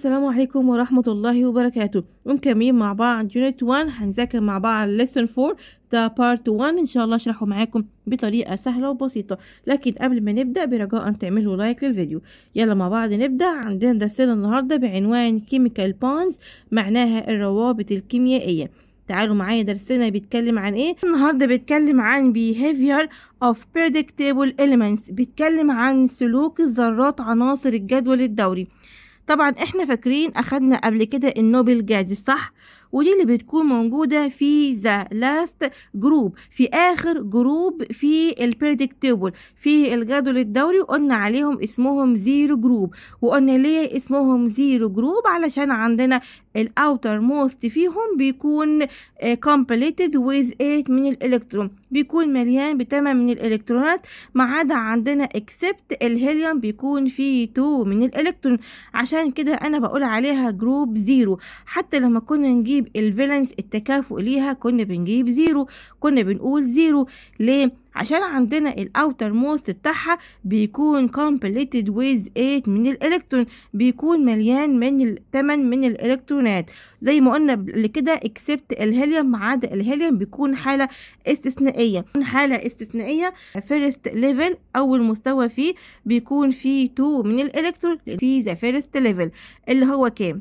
السلام عليكم ورحمة الله وبركاته ومكملين مع بعض يونت 1 هنذاكر مع بعض lesson 4 ده بارت 1 ان شاء الله اشرحه معاكم بطريقة سهلة وبسيطة لكن قبل ما نبدأ برجاء ان تعملوا لايك للفيديو يلا مع بعض نبدأ عندنا درسنا النهاردة بعنوان chemical bonds معناها الروابط الكيميائية تعالوا معايا درسنا بيتكلم عن ايه النهارده بيتكلم عن behavior of predictable elements بيتكلم عن سلوك الذرات عناصر الجدول الدوري طبعا احنا فاكرين اخدنا قبل كده النوبل جايزة صح ودي اللي بتكون موجودة في ذا لاست جروب في آخر جروب في ال predictable في الجدول الدوري وقلنا عليهم اسمهم زيرو جروب وقلنا ليه اسمهم زيرو جروب علشان عندنا ال outermost فيهم بيكون آه، completed with 8 من الالكترون بيكون مليان بتمام من الالكترونات ما عدا عندنا except الهيليوم بيكون فيه 2 من الالكترون عشان كده انا بقول عليها جروب زيرو حتى لما كنا نجيب الفالنس التكافؤ ليها كنا بنجيب زيرو كنا بنقول زيرو ليه عشان عندنا الاوتر موست بتاعها بيكون كومبليتد ويز 8 من الالكترون بيكون مليان من 8 من الالكترونات زي ما قلنا قبل كده اكسبت الهيليوم ما عدا الهيليوم بيكون حاله استثنائيه حاله استثنائيه فيرست ليفل اول مستوى فيه بيكون فيه 2 من الالكترون في ذا فيرست ليفل اللي هو كام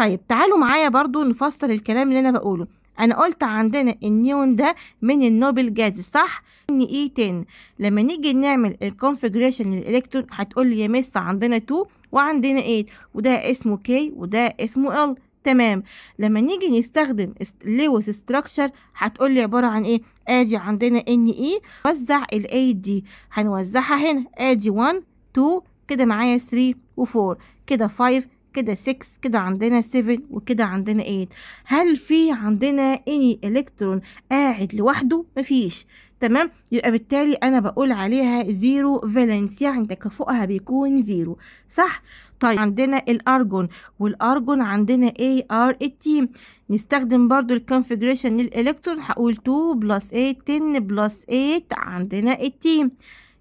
طيب تعالوا معايا برضو نفسر الكلام اللي انا بقوله انا قلت عندنا النيون ده من النوبل جاز صح ان اي 10 لما نيجي نعمل الكونفجريشن للالكترون هتقول لي يا مس عندنا 2 وعندنا 8 وده اسمه كي وده اسمه ال تمام لما نيجي نستخدم لويس ستراكشر هتقول لي عباره عن ايه ادي عندنا ان اي وزع الاي دي هنوزعها هنا ادي 1 2 كده معايا 3 و4 كده 5 كده 6 كده عندنا 7 وكده عندنا 8 هل في عندنا اني الكترون قاعد لوحده مفيش تمام يبقى بالتالي انا بقول عليها زيرو فالنس يعني تكافؤها بيكون زيرو صح طيب عندنا الارجون والارجون عندنا اي ار تي نستخدم برضو الكونفجريشن للالكترون هقول 2 بلس 8 10 بلس 8 عندنا التيم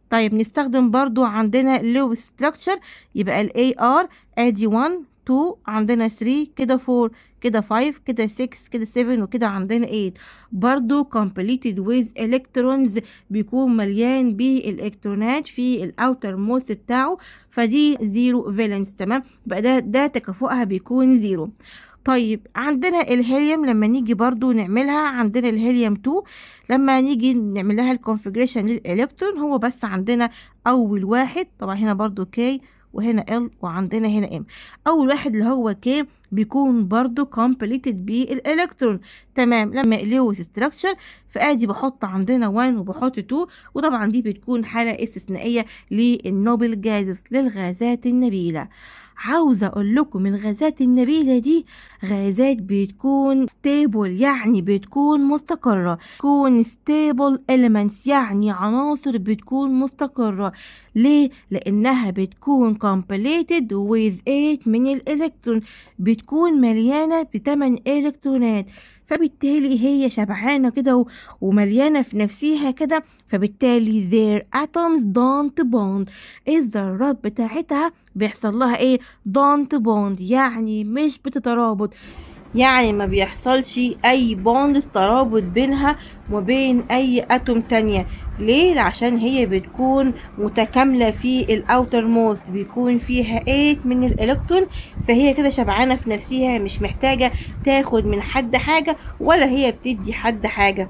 طيب نستخدم برضو عندنا لو ستراكشر يبقى الاي ار ادي 1 2 عندنا 3 كده 4 كده 5 كده 6 كده 7 وكده عندنا 8 برضو completed with electrons بيكون مليان بالالكترونات في الاوتر موست بتاعه فدي زيرو valence تمام يبقى ده ده تكافؤها بيكون زيرو طيب عندنا الهيليوم لما نيجي برضو نعملها عندنا الهيليوم 2 لما نيجي نعمل لها الكونفجريشن للالكترون هو بس عندنا اول واحد طبعا هنا برضو كي وهنا ال وعندنا هنا ام اول واحد اللي هو كي بيكون برضو كومبليتد بالالكترون تمام لما لويس ستراكشر فادي بحط عندنا 1 وبحط 2 وطبعا دي بتكون حاله استثنائيه للنوبل جازز للغازات النبيله عاوزة أقول لكم الغازات النبيلة دي غازات بتكون ستيبل يعني بتكون مستقرة تكون ستيبل elements يعني عناصر بتكون مستقرة ليه؟ لأنها بتكون كومبليتد with 8 من الإلكترون بتكون مليانة بتمن إلكترونات فبالتالي هي شبعانة كده ومليانة في نفسيها كده فبالتالي their atoms don't bond الذرات بتاعتها بيحصل لها ايه don't bond يعني مش بتترابط يعني ما بيحصلش اي بوندز ترابط بينها وبين اي اتوم تانية ليه عشان هي بتكون متكامله في الاوتر موست بيكون فيها 8 من الالكترون فهي كده شبعانه في نفسها مش محتاجه تاخد من حد حاجه ولا هي بتدي حد حاجه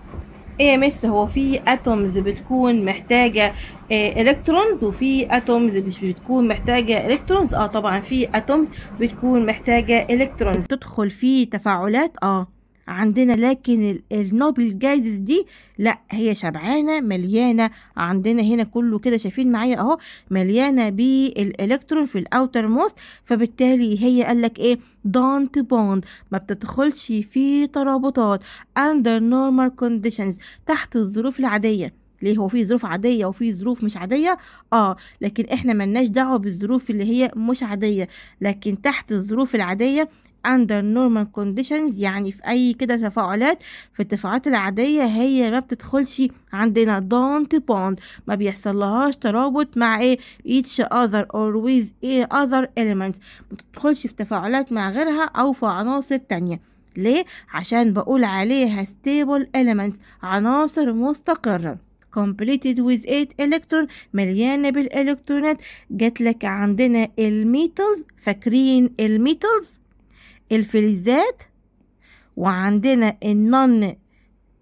اي ام اس هو في اتومز بتكون محتاجه الكترونز إيه، وفي اتومز مش بتكون محتاجه الكترونز اه طبعا في اتومز بتكون محتاجه الكترونز تدخل في تفاعلات اه عندنا لكن النوبل جايزز دي لا هي شبعانه مليانه عندنا هنا كله كده شايفين معايا اهو مليانه بالالكترون في الاوتر موست فبالتالي هي قال لك ايه دونت بوند ما بتدخلش في ترابطات under normal conditions تحت الظروف العاديه ليه هو في ظروف عاديه وفي ظروف مش عاديه اه لكن احنا ملناش دعوه بالظروف اللي هي مش عاديه لكن تحت الظروف العاديه under normal conditions يعني في اي كده تفاعلات في التفاعلات العادية هي ما بتدخلش عندنا don't bond ما لهاش ترابط مع ايه each other or with a other elements ما بتدخلش في تفاعلات مع غيرها او في عناصر تانية ليه عشان بقول عليها stable elements عناصر مستقرة completed with 8 electron مليانة بالإلكترونات جات لك عندنا الميتلز فاكرين الميتلز الفلزات وعندنا النون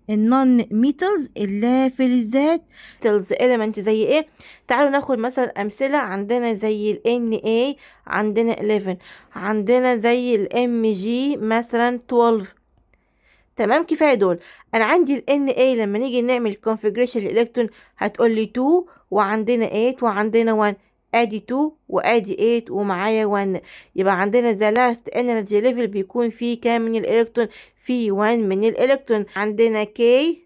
النون ميتلز اللا فلزات تلز element زي ايه تعالوا ناخد مثلا امثله عندنا زي ال Na عندنا 11 عندنا زي ال Mg مثلا 12 تمام كفايه دول انا عندي ال Na لما نيجي نعمل configuration الالكترون هتقول لي 2 وعندنا 8 وعندنا 1 ادي 2 وادي 8 ومعايا 1 يبقى عندنا ذا لاست انرجي ليفل بيكون فيه كام من الالكترون فيه 1 من الالكترون عندنا كي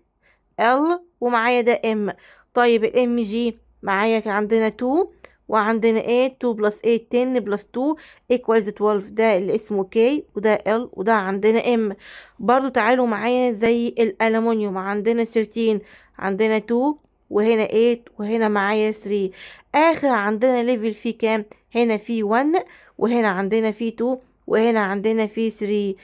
ال ومعايا ده ام طيب الام جي معايا عندنا 2 وعندنا 8 2 بلس 8 10 بلس 2 ايكوالز 12 ده اللي اسمه كي وده ال وده عندنا ام برضو تعالوا معايا زي الالومنيوم عندنا 13 عندنا 2 وهنا 8 وهنا معايا 3 اخر عندنا ليفل فيه كام هنا فيه 1 وهنا عندنا فيه 2 وهنا عندنا فيه 3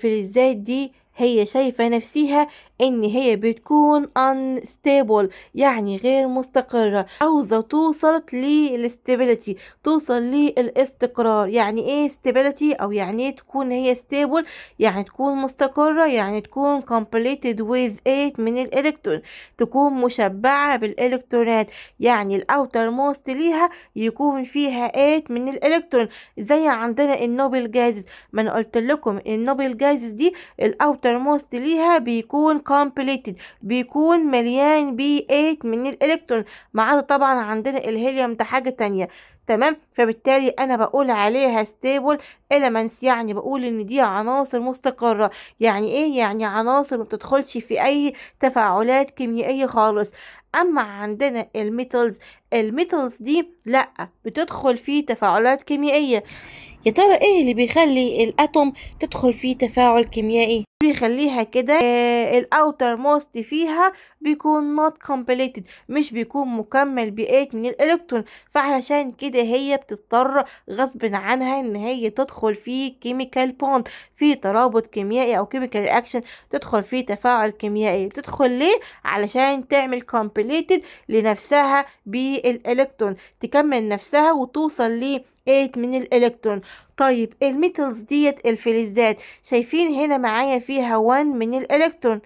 في الزايد دي هي شايفة نفسها ان هي بتكون unstable يعني غير مستقرة عاوزة توصل للاستابلتي توصل للاستقرار يعني ايه stability او يعني ايه تكون هي stable يعني تكون مستقرة يعني تكون completed with 8 من الالكترون تكون مشبعة بالالكترونات يعني الاوتر موست ليها يكون فيها 8 من الالكترون زي عندنا النوبل جازز ما انا قلت لكم النوبل جازز دي الاوتر اكتر موست ليها بيكون completed بيكون مليان بي 8 من الالكترون ما عدا طبعا عندنا الهيليوم ده حاجه تانية تمام فبالتالي انا بقول عليها ستيبل اليمنتس يعني بقول ان دي عناصر مستقرة يعني ايه يعني عناصر ما بتدخلش في اي تفاعلات كيميائية خالص اما عندنا الميتلز الميتلز دي لا بتدخل في تفاعلات كيميائية يا ترى ايه اللي بيخلي الاتوم تدخل في تفاعل كيميائي بيخليها كده آه، الاوتر موست فيها بيكون نوت كومبليتد مش بيكون مكمل بايه من الالكترون فعلشان كده هي بتضطر غصب عنها ان هي تدخل في كيميكال بوند في ترابط كيميائي او كيميكال رياكشن تدخل في تفاعل كيميائي بتدخل ليه علشان تعمل كومبليتد لنفسها بالالكترون تكمل نفسها وتوصل ليه من الالكترون طيب الميتلز ديت الفلزات شايفين هنا معايا فيها 1 من الالكترون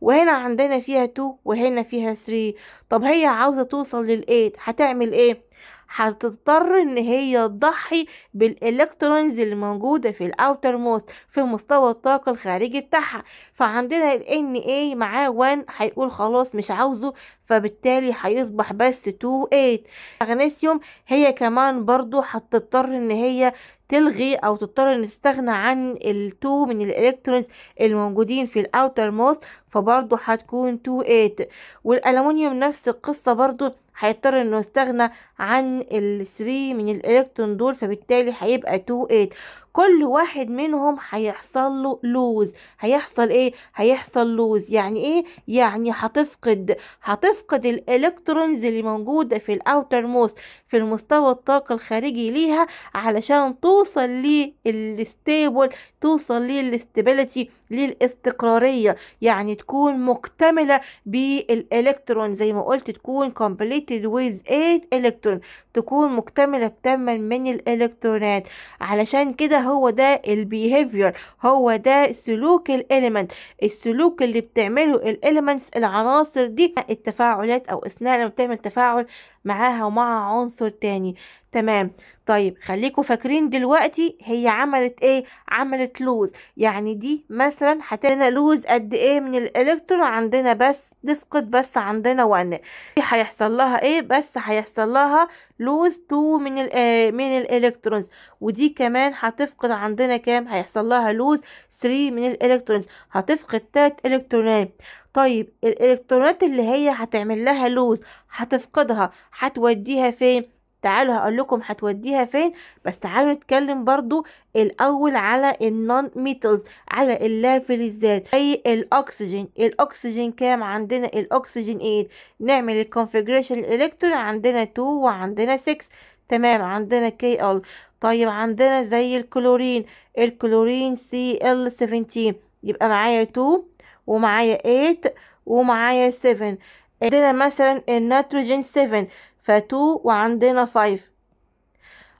وهنا عندنا فيها 2 وهنا فيها 3 طب هي عاوزه توصل للايت هتعمل ايه هتضطر ان هي تضحي بالالكترونز اللي موجوده في الاوتر موست في مستوى الطاقه الخارجي بتاعها فعندنا ال Na معاه 1 هيقول خلاص مش عاوزه فبالتالي هيصبح بس 2 8 مغنيسيوم هي كمان برضو هتضطر ان هي تلغي او تضطر ان تستغنى عن التو من الالكترونز الموجودين في الاوتر موست فبرضو هتكون 2 8 والالومنيوم نفس القصه برضو هيضطر انه يستغنى عن الثري من الالكترون دول فبالتالي هيبقى 2 8 كل واحد منهم هيحصل له لوز هيحصل ايه هيحصل لوز يعني ايه يعني هتفقد هتفقد الالكترونز اللي موجوده في الاوتر موست في المستوى الطاقه الخارجي ليها علشان توصل للستيبل توصل للاستابيليتي للاستقرارية يعني تكون مكتملة بالالكترون زي ما قلت تكون completed with 8 الكترون تكون مكتملة تماما من الالكترونات علشان كده هو ده البيهيفير هو ده سلوك الاليمنت السلوك اللي بتعمله الاليمنتس العناصر دي التفاعلات او اثناء لما بتعمل تفاعل معاها ومع عنصر تاني تمام طيب خليكوا فاكرين دلوقتي هي عملت ايه عملت لوز يعني دي مثلا هتلاقينا لوز قد ايه من الالكترون عندنا بس تفقد بس عندنا ون دي هيحصل لها ايه بس هيحصل لها لوز 2 من آه، من الالكترونز ودي كمان هتفقد عندنا كام هيحصل لها لوز 3 من الالكترونز هتفقد 3 الكترونات طيب الالكترونات اللي هي هتعمل لها لوز هتفقدها هتوديها فين تعالوا هقول لكم هتوديها فين بس تعالوا نتكلم برضو الاول على النون ميتلز على اللافلزات زي الاكسجين الاكسجين كام عندنا الاكسجين 8 إيه؟ نعمل الكونفيجريشن الالكترون عندنا 2 وعندنا 6 تمام عندنا كي ال طيب عندنا زي الكلورين الكلورين سي ال 17 يبقى معايا 2 ومعايا 8 ومعايا 7 عندنا مثلا النيتروجين 7 فتو وعندنا فايف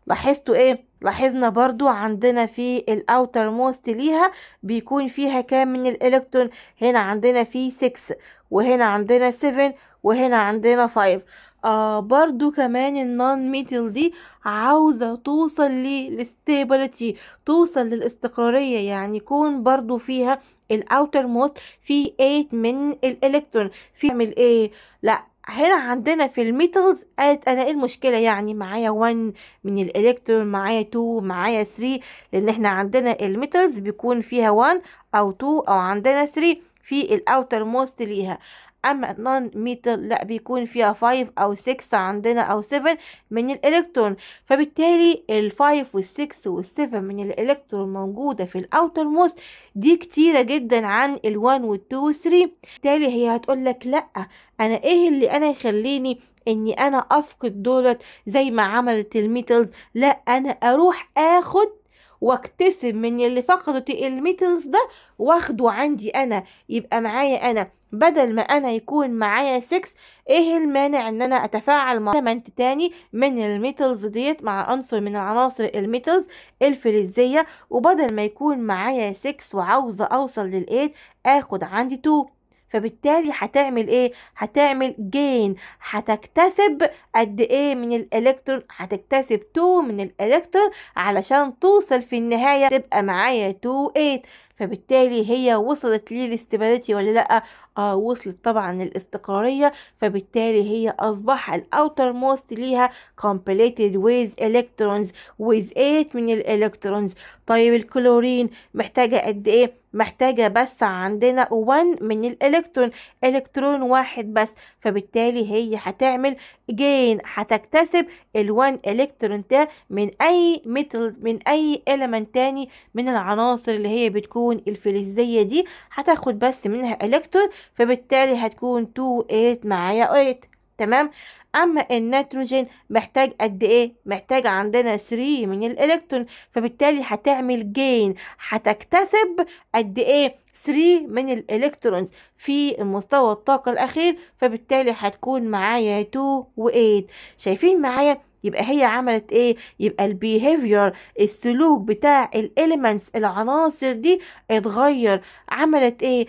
لاحظتوا ايه لاحظنا برضو عندنا في الاوتر موست ليها بيكون فيها كام من الالكترون هنا عندنا في 6 وهنا عندنا 7 وهنا عندنا 5 آه برضو كمان النون ميتل دي عاوزة توصل للستابلتي توصل للاستقرارية يعني يكون برضو فيها الاوتر موست في 8 من الالكترون في ايه لا هنا عندنا في الميتالز قالت انا ايه المشكله يعني معايا 1 من الالكترون معايا 2 معايا 3 لان احنا عندنا الميتالز بيكون فيها 1 او 2 او عندنا 3 في الاوتر موست ليها اما نون ميتال لا بيكون فيها 5 او 6 عندنا او 7 من الالكترون فبالتالي ال5 وال6 وال7 من الالكترون موجودة في الاوتر موست دي كتيرة جدا عن ال1 وال2 وال3 بالتالي هي هتقول لك لا انا ايه اللي انا يخليني اني انا افقد دولت زي ما عملت الميتلز لا انا اروح اخد واكتسب من اللي فقدت الميتلز ده واخده عندي انا يبقى معايا انا بدل ما انا يكون معايا 6 ايه المانع ان انا اتفاعل مع element تاني من الميتلز ديت مع عنصر من العناصر الميتلز الفلزية وبدل ما يكون معايا 6 وعاوزة اوصل لل8 اخد عندي 2 فبالتالي هتعمل ايه هتعمل جين هتكتسب قد ايه من الالكترون هتكتسب 2 من الالكترون علشان توصل في النهايه تبقى معايا 2 8 فبالتالي هي وصلت لي الاستمرارية ولا لا اه وصلت طبعا الاستقرارية فبالتالي هي اصبح الاوتر موست ليها completed with electrons with 8 من الالكترونز طيب الكلورين محتاجة قد ايه محتاجة بس عندنا 1 من الالكترون الكترون واحد بس فبالتالي هي هتعمل جين هتكتسب ال1 الكترون ده من اي ميتال من اي element تاني من العناصر اللي هي بتكون الفلزيه دي هتاخد بس منها الكترون فبالتالي هتكون 2 8 معايا 8 تمام اما النيتروجين محتاج قد ايه محتاج عندنا 3 من الالكترون فبالتالي هتعمل جين هتكتسب قد ايه 3 من الالكترونز في مستوى الطاقه الاخير فبالتالي هتكون معايا 2 و8 شايفين معايا يبقى هي عملت ايه يبقى البيهيفير السلوك بتاع الاليمنتس العناصر دي اتغير عملت ايه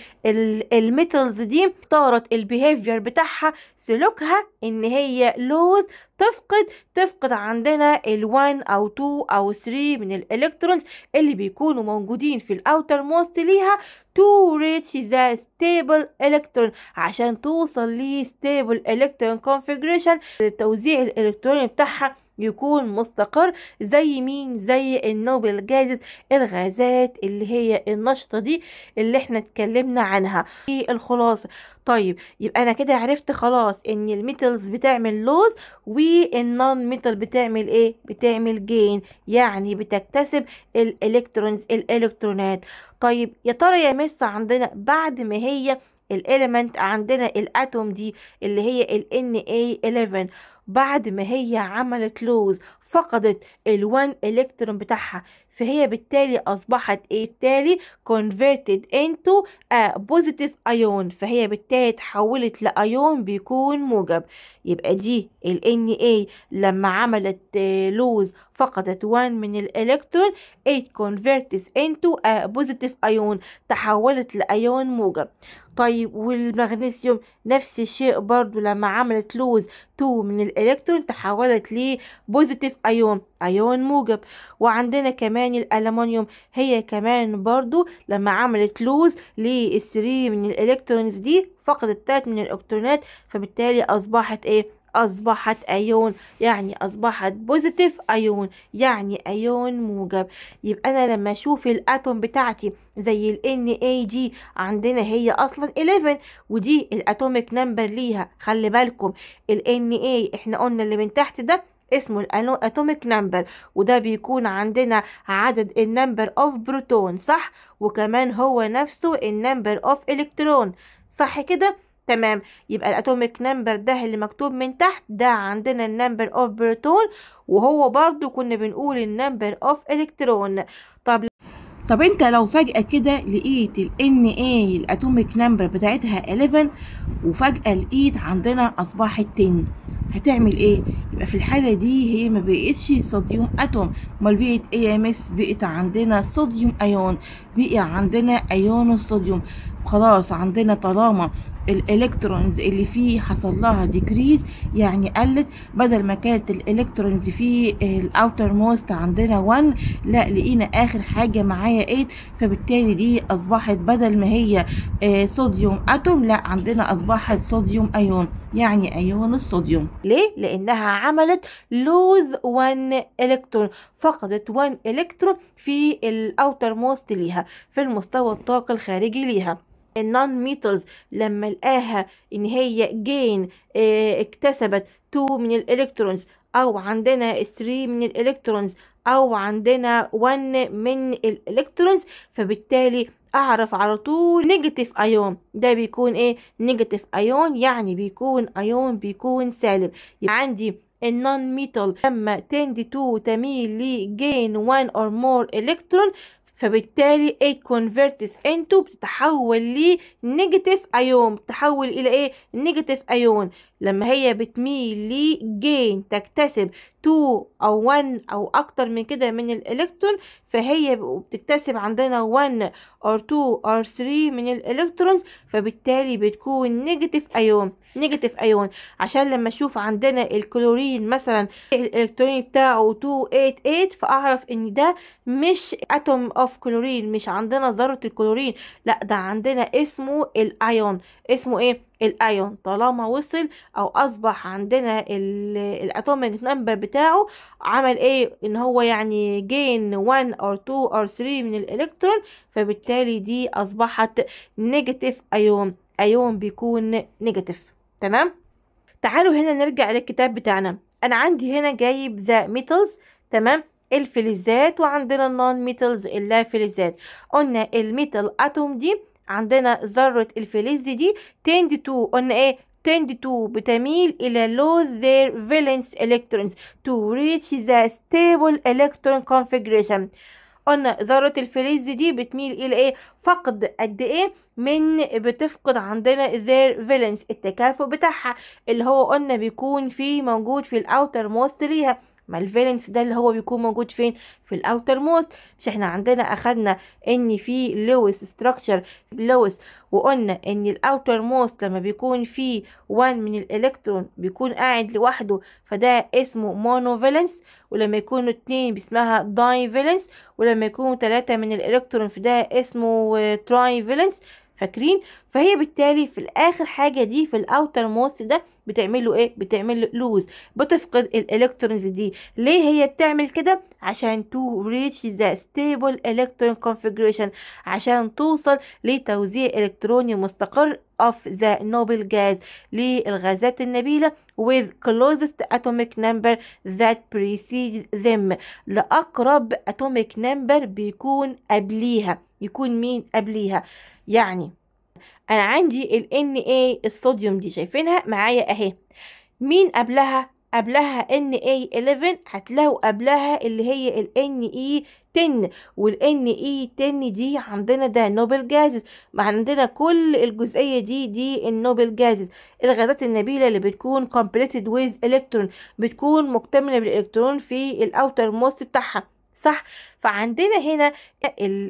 الميتالز دي طارت البيهيفير بتاعها سلوكها ان هي لوز تفقد تفقد عندنا ال1 او 2 او 3 من الالكترونز اللي بيكونوا موجودين في الاوتر موست ليها تو ريتش ذا ستيبل الكترون عشان توصل لي ستيبل الكترون كونفيجريشن التوزيع الالكتروني بتاعها يكون مستقر زي مين زي النوبل جازز الغازات اللي هي النشطة دي اللي احنا اتكلمنا عنها دي الخلاصة طيب يبقى انا كده عرفت خلاص ان الميتلز بتعمل لوز والنون ميتال بتعمل ايه بتعمل جين يعني بتكتسب الالكترونز الالكترونات طيب يا ترى يا مس عندنا بعد ما هي الاليمنت عندنا الاتوم دي اللي هي ال NA11 بعد ما هي عملت لوز فقدت الوان الكترون بتاعها فهي بالتالي اصبحت ايه بالتالي converted into a positive ion فهي بالتالي اتحولت لايون بيكون موجب يبقى دي ال Na لما عملت آه، لوز فقدت وان من الالكترون it converted into a positive ion تحولت لايون موجب طيب والمغنيسيوم نفس الشيء برضو لما عملت لوز 2 من الإلكترون تحولت لبوزيتيف أيون أيون موجب وعندنا كمان الالومنيوم هي كمان برضو لما عملت لوز للثري من الإلكترونز دي فقدت تلات من الإلكترونات فبالتالي أصبحت إيه أصبحت أيون يعني أصبحت بوزيتيف أيون يعني أيون موجب يبقى أنا لما أشوف الأتوم بتاعتي زي ال NAD عندنا هي أصلا 11 ودي الأتوميك نمبر ليها خلي بالكم ال NA إحنا قلنا اللي من تحت ده اسمه الاتوميك نمبر وده بيكون عندنا عدد النمبر اوف بروتون صح وكمان هو نفسه النمبر اوف الكترون صح كده تمام يبقى الاتوميك نمبر ده اللي مكتوب من تحت ده عندنا النمبر اوف بروتون وهو برضو كنا بنقول النمبر اوف الكترون طب طب انت لو فجأة كده لقيت ال NA الاتوميك نمبر بتاعتها 11 وفجأة لقيت عندنا اصبحت 10 هتعمل ايه يبقى في الحالة دي هي ما بقتش صوديوم اتوم امال بقت اي ام اس بقت عندنا صوديوم ايون بقى عندنا ايون الصوديوم خلاص عندنا طالما الالكترونز اللي فيه حصل لها ديكريز يعني قلت بدل ما كانت الالكترونز في الاوتر موست عندنا 1 لا لقينا اخر حاجه معايا 8 فبالتالي دي اصبحت بدل ما هي صوديوم آه، اتوم لا عندنا اصبحت صوديوم ايون يعني ايون الصوديوم ليه لانها عملت لوز 1 الكترون فقدت 1 الكترون في الاوتر موست ليها في المستوى الطاقي الخارجي ليها النون ميتلز لما لقاها ان هي جين آه، اكتسبت 2 من الالكترونز او عندنا 3 من الالكترونز او عندنا 1 من الالكترونز فبالتالي اعرف على طول نيجاتيف ايون ده بيكون ايه نيجاتيف ايون يعني بيكون ايون بيكون سالب يبقى عندي النون ميتال لما تند تو تميل لجين 1 اور مور الكترون فبالتالي it converts into بتتحول لنيجاتيف ايون بتتحول الى ايه نيجاتيف ايون لما هي بتميل لي جين تكتسب 2 او 1 او اكتر من كده من الالكترون فهي بتكتسب عندنا 1 or 2 or 3 من الإلكترون فبالتالي بتكون نيجاتيف ايون نيجاتيف ايون عشان لما اشوف عندنا الكلورين مثلا الالكتروني بتاعه 288 فاعرف ان ده مش اتوم اوف كلورين مش عندنا ذره الكلورين لا ده عندنا اسمه الايون اسمه ايه الايون طالما وصل او اصبح عندنا الاتوميك نمبر بتاعه عمل ايه ان هو يعني جين 1 او 2 او 3 من الالكترون فبالتالي دي اصبحت نيجاتيف ايون ايون بيكون نيجاتيف تمام تعالوا هنا نرجع للكتاب بتاعنا انا عندي هنا جايب ذا ميتالز تمام الفلزات وعندنا النون ميتالز فلزات قلنا الميتال اتوم دي عندنا ذرة الفلز دي تند تو قلنا ايه tend to بتميل إلى lose their valence electrons to reach the stable electron configuration قلنا ذرة الفلز دي بتميل إلى إيه فقد قد إيه من بتفقد عندنا their valence التكافؤ بتاعها اللي هو قلنا بيكون فيه موجود في الأوتر موست ليها ما الفالنس ده اللي هو بيكون موجود فين في الاوتر موست مش احنا عندنا اخدنا ان في لويس ستراكشر لويس وقلنا ان الاوتر موست لما بيكون فيه 1 من الالكترون بيكون قاعد لوحده فده اسمه مونو فالنس ولما يكونوا اتنين بيسمها داي فالنس ولما يكونوا تلاتة من الالكترون فده اسمه تراي فالنس فاكرين فهي بالتالي في الاخر حاجه دي في الاوتر موست ده بتعمل له ايه بتعمل له لوز بتفقد الالكترونز دي ليه هي بتعمل كده عشان تو ريتش ذا ستيبل الكترون كونفيجريشن عشان توصل لتوزيع الكتروني مستقر of the noble gas للغازات النبيلة with closest atomic number that precedes them لأقرب atomic number بيكون قبليها يكون مين قبليها يعني انا عندي ال NA الصوديوم دي شايفينها معايا اهي مين قبلها قبلها NA11 هتلاقوا قبلها اللي هي ال NE10 وال NE10 دي عندنا ده نوبل جازز عندنا كل الجزئية دي دي النوبل جازز الغازات النبيلة اللي بتكون completed with electron بتكون مكتملة بالالكترون في الاوتر موست بتاعها صح فعندنا هنا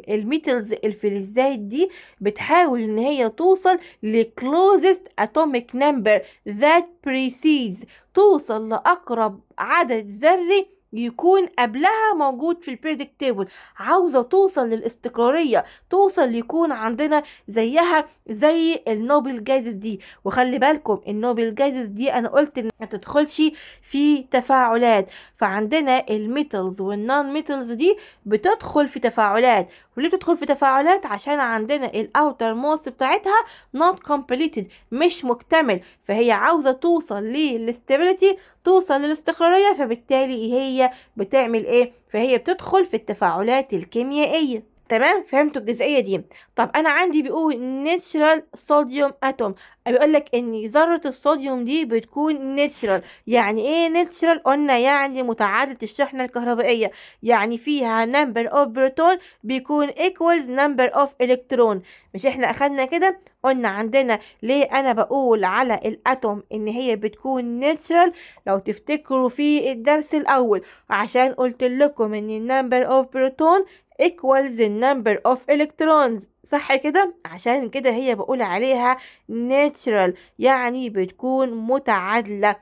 الميتلز الفلزات دي بتحاول ان هي توصل لكلوزست اتوميك نمبر ذات precedes توصل لاقرب عدد ذري يكون قبلها موجود في البريدكتيبل عاوزه توصل للاستقراريه توصل يكون عندنا زيها زي النوبل جايزز دي وخلي بالكم النوبل جايزز دي انا قلت ان ما تدخلش في تفاعلات فعندنا الميتلز والنون ميتلز دي بتدخل في تفاعلات وليه بتدخل في تفاعلات عشان عندنا الاوتر موست بتاعتها not completed مش مكتمل فهي عاوزه توصل للاستابلتي توصل للاستقرارية فبالتالي هي بتعمل ايه فهي بتدخل في التفاعلات الكيميائية تمام فهمتوا الجزئيه دي طب انا عندي بيقول ناتشرال صوديوم اتوم بيقول لك ان ذره الصوديوم دي بتكون ناتشرال يعني ايه ناتشرال قلنا يعني متعادله الشحنه الكهربائيه يعني فيها نمبر اوف بروتون بيكون ايكوالز نمبر اوف الكترون مش احنا اخدنا كده قلنا عندنا ليه انا بقول على الاتوم ان هي بتكون نيتشرال لو تفتكروا في الدرس الاول عشان قلت لكم ان النمبر اوف بروتون equals the number of electrons صح كده عشان كده هي بقول عليها natural يعني بتكون متعادلة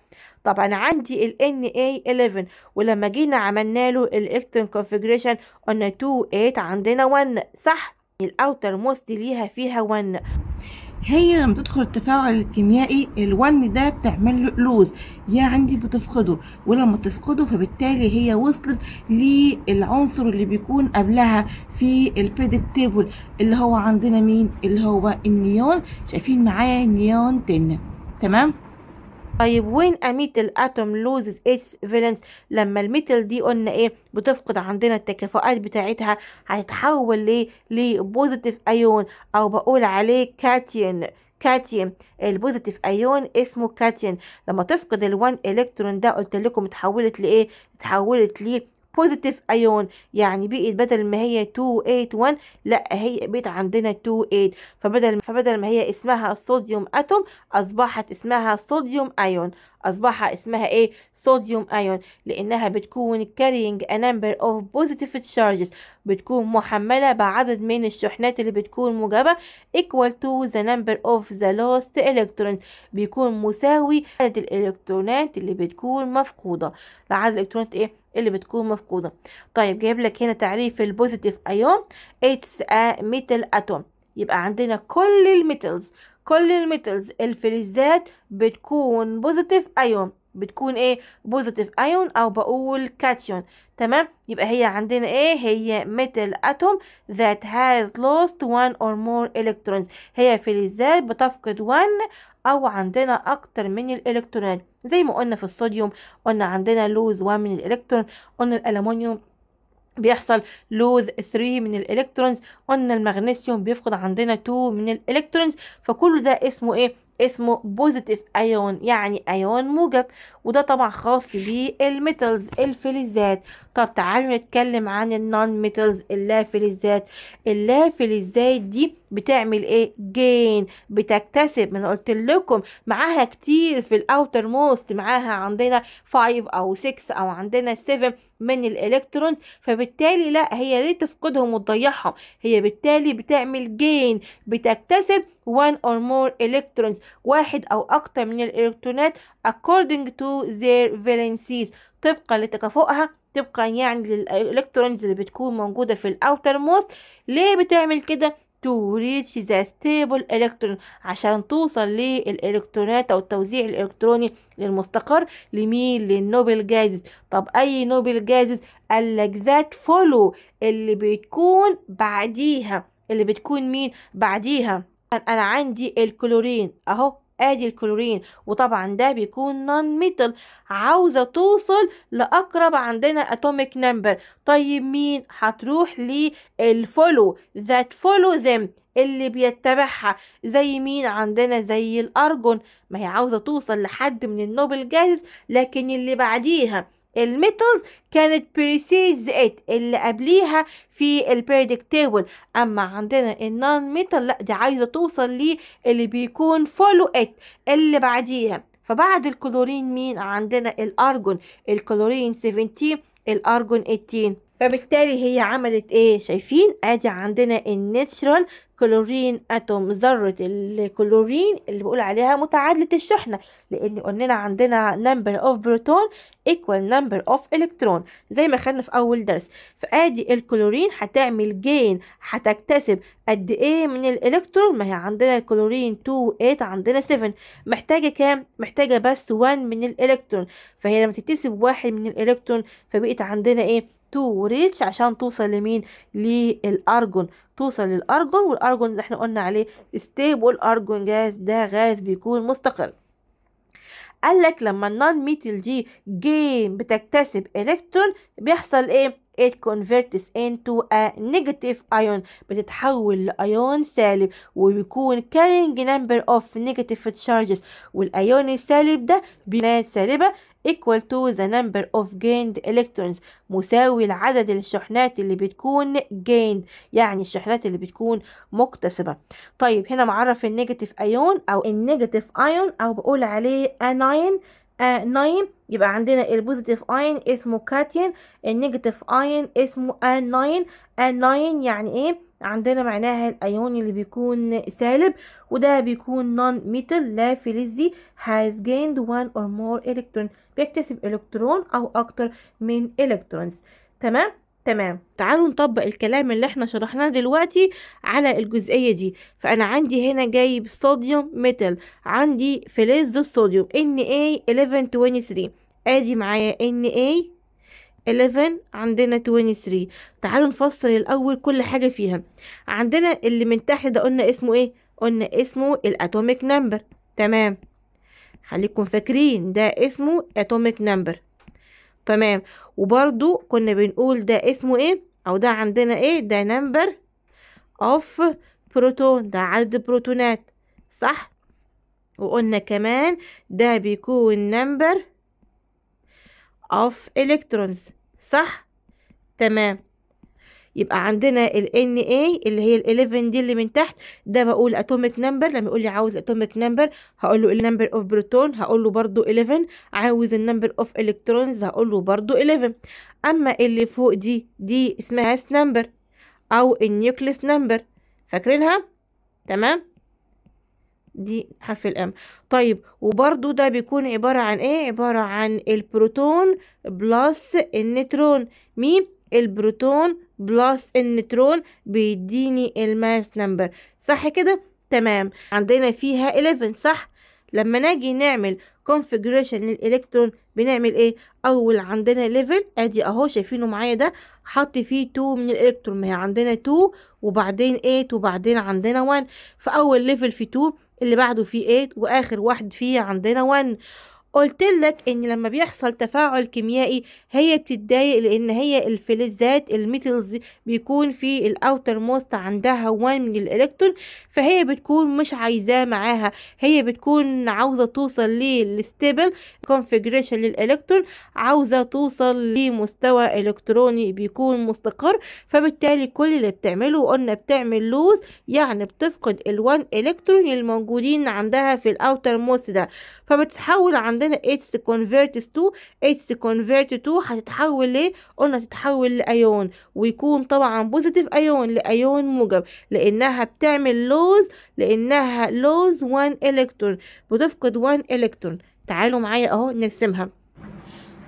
طبعا عندي ال Na11 ولما جينا عملنا له الالكترون configuration قلنا 2 8 عندنا 1 صح الاوتر موست ليها فيها ون هي لما تدخل التفاعل الكيميائي الون ده بتعمل له لوز يعني بتفقده ولما تفقده فبالتالي هي وصلت للعنصر اللي بيكون قبلها في البريدكت تيبل اللي هو عندنا مين اللي هو النيون شايفين معايا نيون تن تمام طيب وين اميت اتوم لوزز اتس فالنس لما الميتل دي قلنا ايه بتفقد عندنا التكافؤات بتاعتها هتتحول لبوزيتيف ايون او بقول عليه كاتيون كاتيون البوزيتيف ايون اسمه كاتيون لما تفقد الوان الكترون ده قلت لكم اتحولت لايه اتحولت ليه بوزيتيف ايون يعني بقت بدل ما هي 281 لا هي بقت عندنا 28 فبدل فبدل ما هي اسمها صوديوم اتوم اصبحت اسمها صوديوم ايون اصبح اسمها ايه صوديوم ايون لانها بتكون كارينج ا نمبر اوف بوزيتيف تشارجز بتكون محمله بعدد من الشحنات اللي بتكون موجبه ايكوال تو ذا نمبر اوف ذا لوست الكترونز بيكون مساوي عدد الالكترونات اللي بتكون مفقوده عدد الالكترونات ايه اللي بتكون مفقودة طيب جايب لك هنا تعريف البوزيتيف ايون اتس ا ميتال اتوم يبقى عندنا كل الميتلز كل الميتلز الفلزات بتكون بوزيتيف ايون بتكون ايه بوزيتيف ايون او بقول كاتيون تمام يبقى هي عندنا ايه هي ميتال اتوم that has lost one or more الكترونز هي فلزات بتفقد one او عندنا اكتر من الالكترونات زي ما قلنا في الصوديوم قلنا عندنا لوز وان من الالكترون قلنا الالومنيوم بيحصل لوز 3 من الالكترونز قلنا المغنيسيوم بيفقد عندنا 2 من الالكترونز فكل ده اسمه ايه اسمه بوزيتيف ايون يعني ايون موجب وده طبعا خاص بالميتلز الفلزات طب تعالوا نتكلم عن النون ميتلز اللافلزات اللافلزات دي بتعمل ايه جين بتكتسب ما انا قلت لكم معاها كتير في الاوتر موست معاها عندنا 5 او 6 او عندنا 7 من الالكترونز فبالتالي لا هي ليه تفقدهم وتضيعهم هي بالتالي بتعمل جين بتكتسب one or more electrons واحد او اكتر من الالكترونات according to their valencies طبقا لتكافؤها طبقا يعني للالكترونز اللي بتكون موجوده في الاوتر موست ليه بتعمل كده to reach the stable electron عشان توصل للإلكترونات أو التوزيع الإلكتروني للمستقر لمين للنوبل جازز طب أي نوبل جايزز قالك ذات فولو اللي بتكون بعديها اللي بتكون مين بعديها أنا عندي الكلورين أهو ادي الكلورين وطبعا ده بيكون نون ميتال عاوزه توصل لاقرب عندنا اتوميك نمبر طيب مين هتروح للفولو ذات فولو ذم اللي بيتبعها زي مين عندنا زي الارجون ما هي عاوزه توصل لحد من النوبل جاز لكن اللي بعديها الميتلز كانت بريسيدز ات اللي قبليها في البريدك تيبل اما عندنا النون ميتال لا دي عايزه توصل لي اللي بيكون فولو ات اللي بعديها فبعد الكلورين مين عندنا الارجون الكلورين 17 الارجون 18 فبالتالي هي عملت ايه شايفين ادي عندنا الناتشرال كلورين اتوم ذرة الكلورين اللي بقول عليها متعادلة الشحنة لان قلنا عندنا نمبر اوف بروتون ايكوال نمبر اوف الكترون زي ما خدنا في اول درس فادي الكلورين هتعمل جين هتكتسب قد ايه من الالكترون ما هي عندنا الكلورين 2 8 عندنا 7 محتاجة كام محتاجة بس 1 من الالكترون فهي لما تكتسب واحد من الالكترون فبقت عندنا ايه تو ريتش عشان توصل لمين للارجون توصل للارجون والارجون اللي احنا قلنا عليه ستيبل ارجون جاز ده غاز بيكون مستقر قال لك لما النون ميتل دي جيم بتكتسب الكترون بيحصل ايه it converts into a negative ion بتتحول لأيون سالب وبيكون carrying number of negative charges والأيون السالب ده بينات سالبة equal to the number of gained electrons مساوي لعدد الشحنات اللي بتكون gained يعني الشحنات اللي بتكون مكتسبة طيب هنا معرف النيجاتيف ايون او النيجاتيف ايون او بقول عليه اناين اناين آه، يبقى عندنا البوزيتيف ايون اسمه كاتين النيجاتيف ايون اسمه اناين آه، اناين آه، يعني ايه عندنا معناها الايون اللي بيكون سالب وده بيكون نون ميتال لا فلزي has gained one or more electron بيكتسب الكترون او اكتر من الكترونز تمام تمام تعالوا نطبق الكلام اللي احنا شرحناه دلوقتي على الجزئية دي فانا عندي هنا جايب صوديوم ميتال عندي فلز الصوديوم Na1123 ادي معايا Na 11 عندنا 23 تعالوا نفصل الاول كل حاجة فيها عندنا اللي من تحت ده قلنا اسمه ايه قلنا اسمه الاتوميك نمبر تمام خليكم فاكرين ده اسمه اتوميك نمبر تمام وبرضو كنا بنقول ده اسمه ايه او ده عندنا ايه ده نمبر اوف بروتون ده عدد بروتونات صح وقلنا كمان ده بيكون نمبر اوف الكترونز صح تمام يبقى عندنا ال Na اللي هي ال 11 دي اللي من تحت ده بقول اتوميك نمبر لما يقول لي عاوز اتوميك نمبر هقول له النمبر اوف بروتون هقول له برده 11 عاوز النمبر اوف الكترونز هقول له برده 11 اما اللي فوق دي دي اسمها اس نمبر او النيوكليس نمبر فاكرينها تمام دي حرف الام طيب وبرضو ده بيكون عبارة عن ايه عبارة عن البروتون بلس النيترون مين البروتون بلس النترون بيديني الماس نمبر صح كده تمام عندنا فيها 11 صح لما نجي نعمل configuration للالكترون بنعمل ايه اول عندنا ليفل ادي اهو شايفينه معايا ده حط فيه 2 من الالكترون ما هي عندنا 2 وبعدين 8 وبعدين عندنا 1 فاول ليفل فيه 2 اللي بعده فيه 8 واخر واحد فيه عندنا 1 قلت لك ان لما بيحصل تفاعل كيميائي هي بتتضايق لان هي الفلزات الميتلز بيكون في الاوتر موست عندها وان من الالكترون فهي بتكون مش عايزاه معاها هي بتكون عاوزه توصل للستيبل كونفيجريشن للالكترون عاوزه توصل لمستوى الكتروني بيكون مستقر فبالتالي كل اللي بتعمله قلنا بتعمل لوز يعني بتفقد الوان الكترون الموجودين عندها في الاوتر موست ده فبتتحول عندها عندنا اتس converts to اتس convert to هتتحول ل قلنا هتتحول لايون ويكون طبعا بوزيتيف ايون لايون موجب لانها بتعمل لوز لانها لوز 1 الكترون بتفقد 1 الكترون تعالوا معايا اهو نرسمها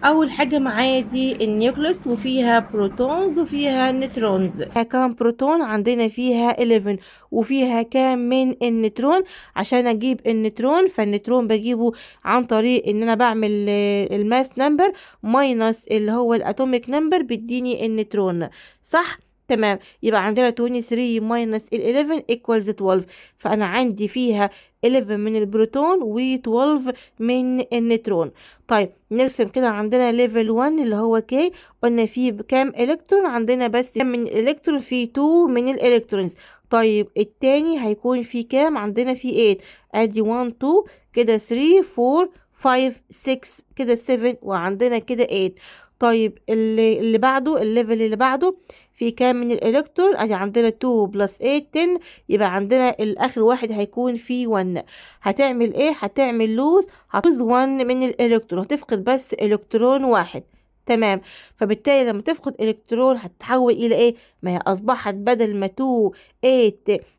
اول حاجه معايا دي النيوكلس وفيها بروتونز وفيها نيترونز كام بروتون عندنا فيها 11 وفيها كام من النيترون عشان اجيب النيترون فالنيترون بجيبه عن طريق ان انا بعمل الماس نمبر ماينس اللي هو الاتوميك نمبر بيديني النيترون صح تمام يبقى عندنا 23 ماينس ال 11 ايكوالز 12 فأنا عندي فيها 11 من البروتون و 12 من النيترون طيب نرسم كده عندنا ليفل 1 اللي هو كي قلنا فيه بكام الكترون عندنا بس كام من الكترون في 2 من الالكترونز طيب الثاني هيكون في كام عندنا في 8 ادي 1 2 كده 3 4 5 6 كده 7 وعندنا كده 8 طيب اللي, اللي بعده الليفل اللي بعده في كام من الالكترون ادي عندنا 2 بلس 8 10 يبقى عندنا الاخر واحد هيكون فيه 1 هتعمل ايه هتعمل لوز هتوز 1 من الالكترون هتفقد بس الكترون واحد تمام فبالتالي لما تفقد الكترون هتتحول الى ايه ما هي اصبحت بدل ما 2 8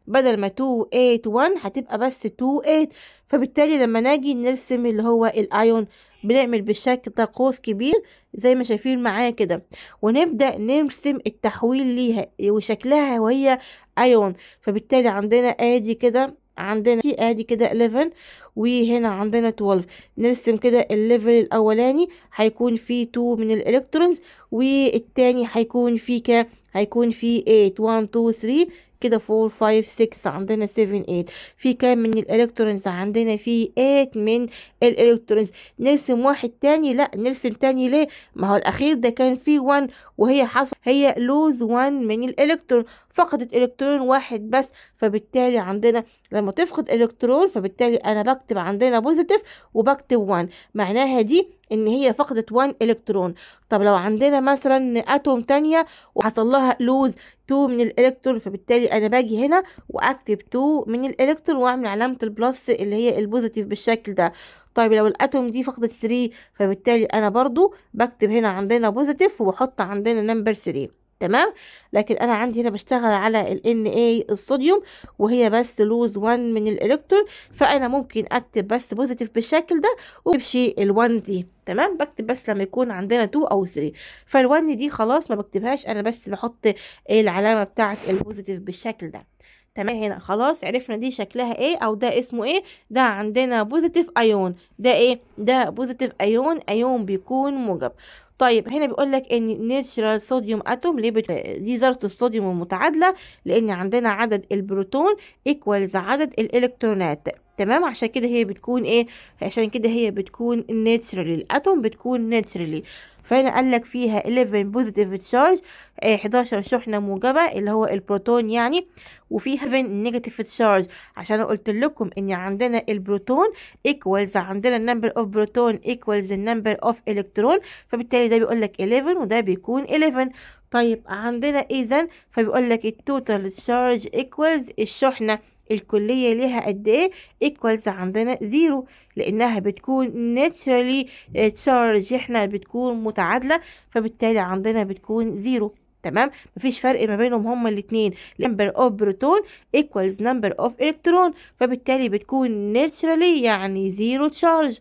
بدل ما 2 8 1 هتبقى بس 2 8 فبالتالي لما نجي نرسم اللي هو الايون بنعمل بالشكل ده قوس كبير زي ما شايفين معايا كده ونبدأ نرسم التحويل ليها وشكلها وهي ايون فبالتالي عندنا ادي كده عندنا ادي كده 11 وهنا عندنا 12 نرسم كده الليفل الاولاني هيكون فيه 2 من الالكترونز والتاني هيكون فيه كام هيكون فيه 8 1 2 3 كده 4 5 6 عندنا 7 8 في كام من الالكترونز عندنا في 8 من الالكترونز نرسم واحد تاني لا نرسم تاني ليه ما هو الاخير ده كان فيه 1 وهي حصل هي لوز 1 من الالكترون فقدت الكترون واحد بس فبالتالي عندنا لما تفقد الكترون فبالتالي انا بكتب عندنا بوزيتيف وبكتب 1 معناها دي ان هي فقدت 1 الكترون طب لو عندنا مثلا اتوم تانية وحصل لها لوز 2 من الالكترون فبالتالي انا باجي هنا واكتب 2 من الالكترون واعمل علامه البلس اللي هي البوزيتيف بالشكل ده طيب لو الاتوم دي فقدت 3 فبالتالي انا برضو بكتب هنا عندنا بوزيتيف وبحط عندنا نمبر 3 تمام لكن انا عندي هنا بشتغل على ال Na الصوديوم وهي بس لوز 1 من الالكترون فانا ممكن اكتب بس بوزيتيف بالشكل ده وامشي ال1 دي تمام بكتب بس لما يكون عندنا 2 او 3 فال1 دي خلاص ما بكتبهاش انا بس بحط العلامه بتاعه البوزيتيف بالشكل ده تمام هنا خلاص عرفنا دي شكلها ايه او ده اسمه ايه ده عندنا بوزيتيف ايون ده ايه ده بوزيتيف ايون ايون بيكون موجب طيب هنا بيقول لك ان نيتشرال صوديوم اتوم ليه بت... دي ذره الصوديوم المتعادله لان عندنا عدد البروتون ايكوالز عدد الالكترونات تمام عشان كده هي بتكون ايه عشان كده هي بتكون نيتشرالي الاتوم بتكون نيتشرالي فهنا قال لك فيها 11 بوزيتيف تشارج 11 شحنه موجبه اللي هو البروتون يعني وفي 7 نيجاتيف تشارج عشان قلت لكم ان عندنا البروتون ايكوالز عندنا النمبر اوف بروتون ايكوالز النمبر اوف الكترون فبالتالي ده بيقول لك 11 وده بيكون 11 طيب عندنا اذا فبيقول لك التوتال تشارج ايكوالز الشحنه الكلية ليها قد ايه equals عندنا زيرو لانها بتكون naturally charge احنا بتكون متعادلة فبالتالي عندنا بتكون زيرو تمام مفيش فرق ما بينهم هما الاثنين number of proton equals number of electron فبالتالي بتكون naturally يعني زيرو charge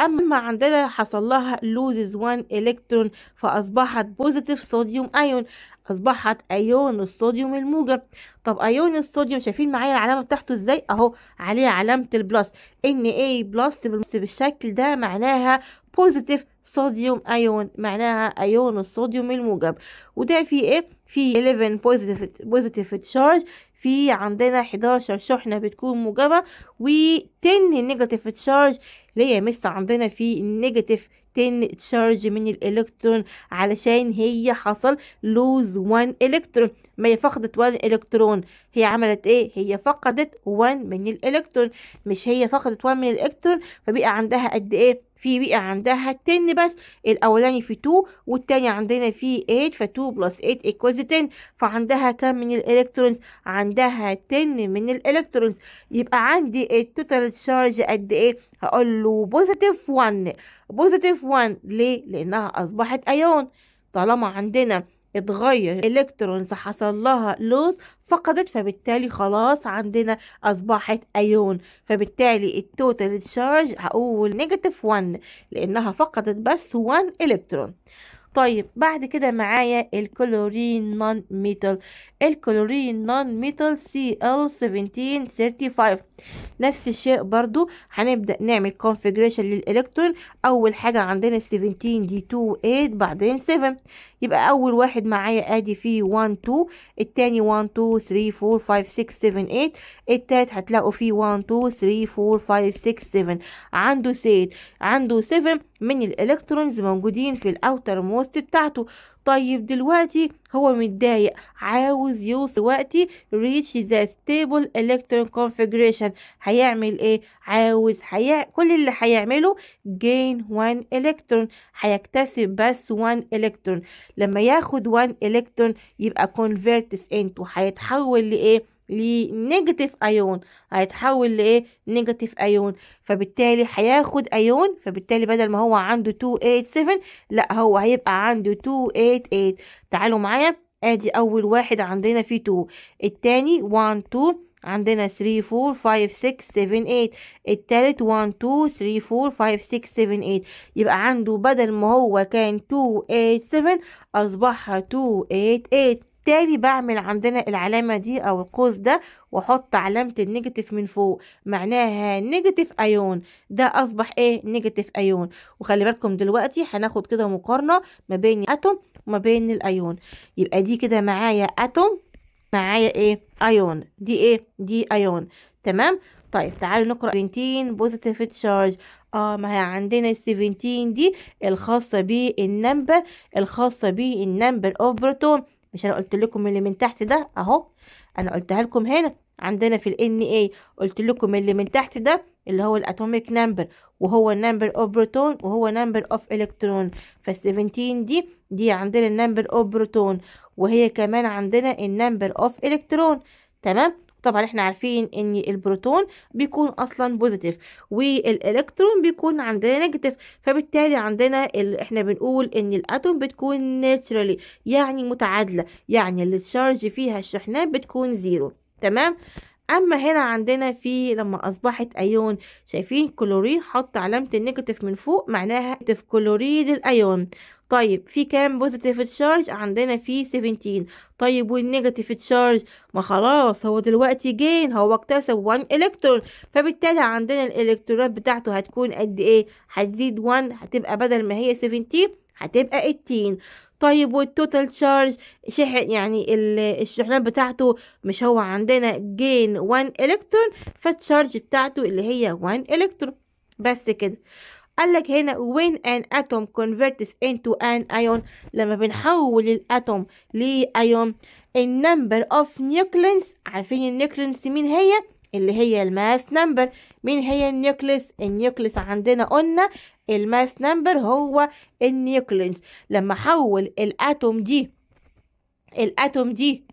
أما عندنا حصل لها لوزز one إلكترون فأصبحت بوزيتيف صوديوم أيون أصبحت أيون الصوديوم الموجب طب أيون الصوديوم شايفين معايا العلامة بتاعته إزاي أهو عليها علامة البلس إن A بلس بالشكل ده معناها بوزيتيف صوديوم أيون معناها أيون الصوديوم الموجب وده فيه إيه؟ فيه 11 بوزيتيف بوزيتيف تشارج في عندنا 11 شحنة بتكون موجبة و10 نيجاتيف تشارج اللي هي مس عندنا في نيجاتيف 10 تشارج من الالكترون علشان هي حصل لوز 1 الكترون ما هي فقدت 1 الكترون هي عملت ايه هي فقدت 1 من الالكترون مش هي فقدت 1 من الالكترون فبقى عندها قد ايه في بيئة عندها 10 بس الأولاني في 2 والتاني عندنا في 8 ف 2 بلس 8 equals 10 فعندها كم من الإلكترونز عندها 10 من الإلكترونز يبقى عندي التوتال شارج قد إيه هقول له بوزيتيف 1 بوزيتيف 1 ليه لأنها أصبحت أيون طالما عندنا اتغير الكترونز حصل لها لوس فقدت فبالتالي خلاص عندنا اصبحت ايون فبالتالي التوتال تشارج هقول نيجاتيف 1 لانها فقدت بس 1 الكترون طيب بعد كده معايا الكلورين نون ميتال الكلورين نون ميتال سي ال 1735 نفس الشيء برضو هنبدا نعمل كونفيجريشن للالكترون اول حاجه عندنا 17 دي 2 8 بعدين 7 يبقى اول واحد معايا ادي فيه 1 2 الثاني 1 2 3 4 5 6 7 8 الثالث هتلاقوا فيه 1 2 3 4 5 6 7 عنده سيت عنده 7 من الالكترونز موجودين في الاوتر موست بتاعته طيب دلوقتي هو متضايق عاوز يوصل دلوقتي reach the stable electron configuration هيعمل ايه عاوز هي... كل اللي هيعمله gain one electron هيكتسب بس one electron لما ياخد one electron يبقى convert into هيتحول لايه لنيجاتيف ايون هيتحول لايه نيجاتيف ايون فبالتالي هياخد ايون فبالتالي بدل ما هو عنده 287 لا هو هيبقى عنده 288 تعالوا معايا ادي اول واحد عندنا فيه 2 الثاني 1 2 عندنا 3 4 5 6 7 8 الثالث 1 2 3 4 5 6 7 8 يبقى عنده بدل ما هو كان 2 8 7 اصبح 2 8 8 بالتالي بعمل عندنا العلامة دي أو القوس ده واحط علامة النيجاتيف من فوق معناها نيجاتيف أيون ده أصبح إيه نيجاتيف أيون وخلي بالكم دلوقتي هناخد كده مقارنة ما بين أتوم وما بين الأيون يبقى دي كده معايا أتوم معايا إيه أيون دي إيه دي أيون تمام طيب تعالوا نقرا 17 بوزيتيف تشارج اه ما هي عندنا ال 17 دي الخاصه بالنمبر الخاصه بالنمبر اوف بروتون مش انا قلت لكم اللي من تحت ده اهو انا قلتها لكم هنا عندنا في ال NA قلت لكم اللي من تحت ده اللي هو الاتوميك نمبر وهو النمبر اوف بروتون وهو نمبر اوف الكترون فال 17 دي دي عندنا النمبر اوف بروتون وهي كمان عندنا النمبر اوف الكترون تمام طبعا احنا عارفين ان البروتون بيكون اصلا بوزيتيف والالكترون بيكون عندنا نيجاتيف فبالتالي عندنا احنا بنقول ان الاتوم بتكون ناتشرالي يعني متعادله يعني التشارج فيها الشحنات بتكون زيرو تمام اما هنا عندنا في لما اصبحت ايون شايفين كلورين حط علامه النيجاتيف من فوق معناها كلوريد الايون طيب في كام بوزيتيف تشارج عندنا في 17 طيب والنيجاتيف تشارج ما خلاص هو دلوقتي جين هو اكتسب 1 الكترون فبالتالي عندنا الالكترونات بتاعته هتكون قد ايه هتزيد 1 هتبقى بدل ما هي 17 هتبقى 18 طيب والتوتال تشارج شحن يعني الشحنات بتاعته مش هو عندنا جين 1 الكترون فالتشارج بتاعته اللي هي 1 الكترون بس كده قال لك هنا when an atom converts into an ion لما بنحول الاتوم لايون النمبر اوف نيوكلينز عارفين النيوكلينز مين هي اللي هي الماس نمبر مين هي النيوكليس النيوكليس عندنا قلنا الماس نمبر هو النيوكلينز لما احول الاتوم دي الاتوم دي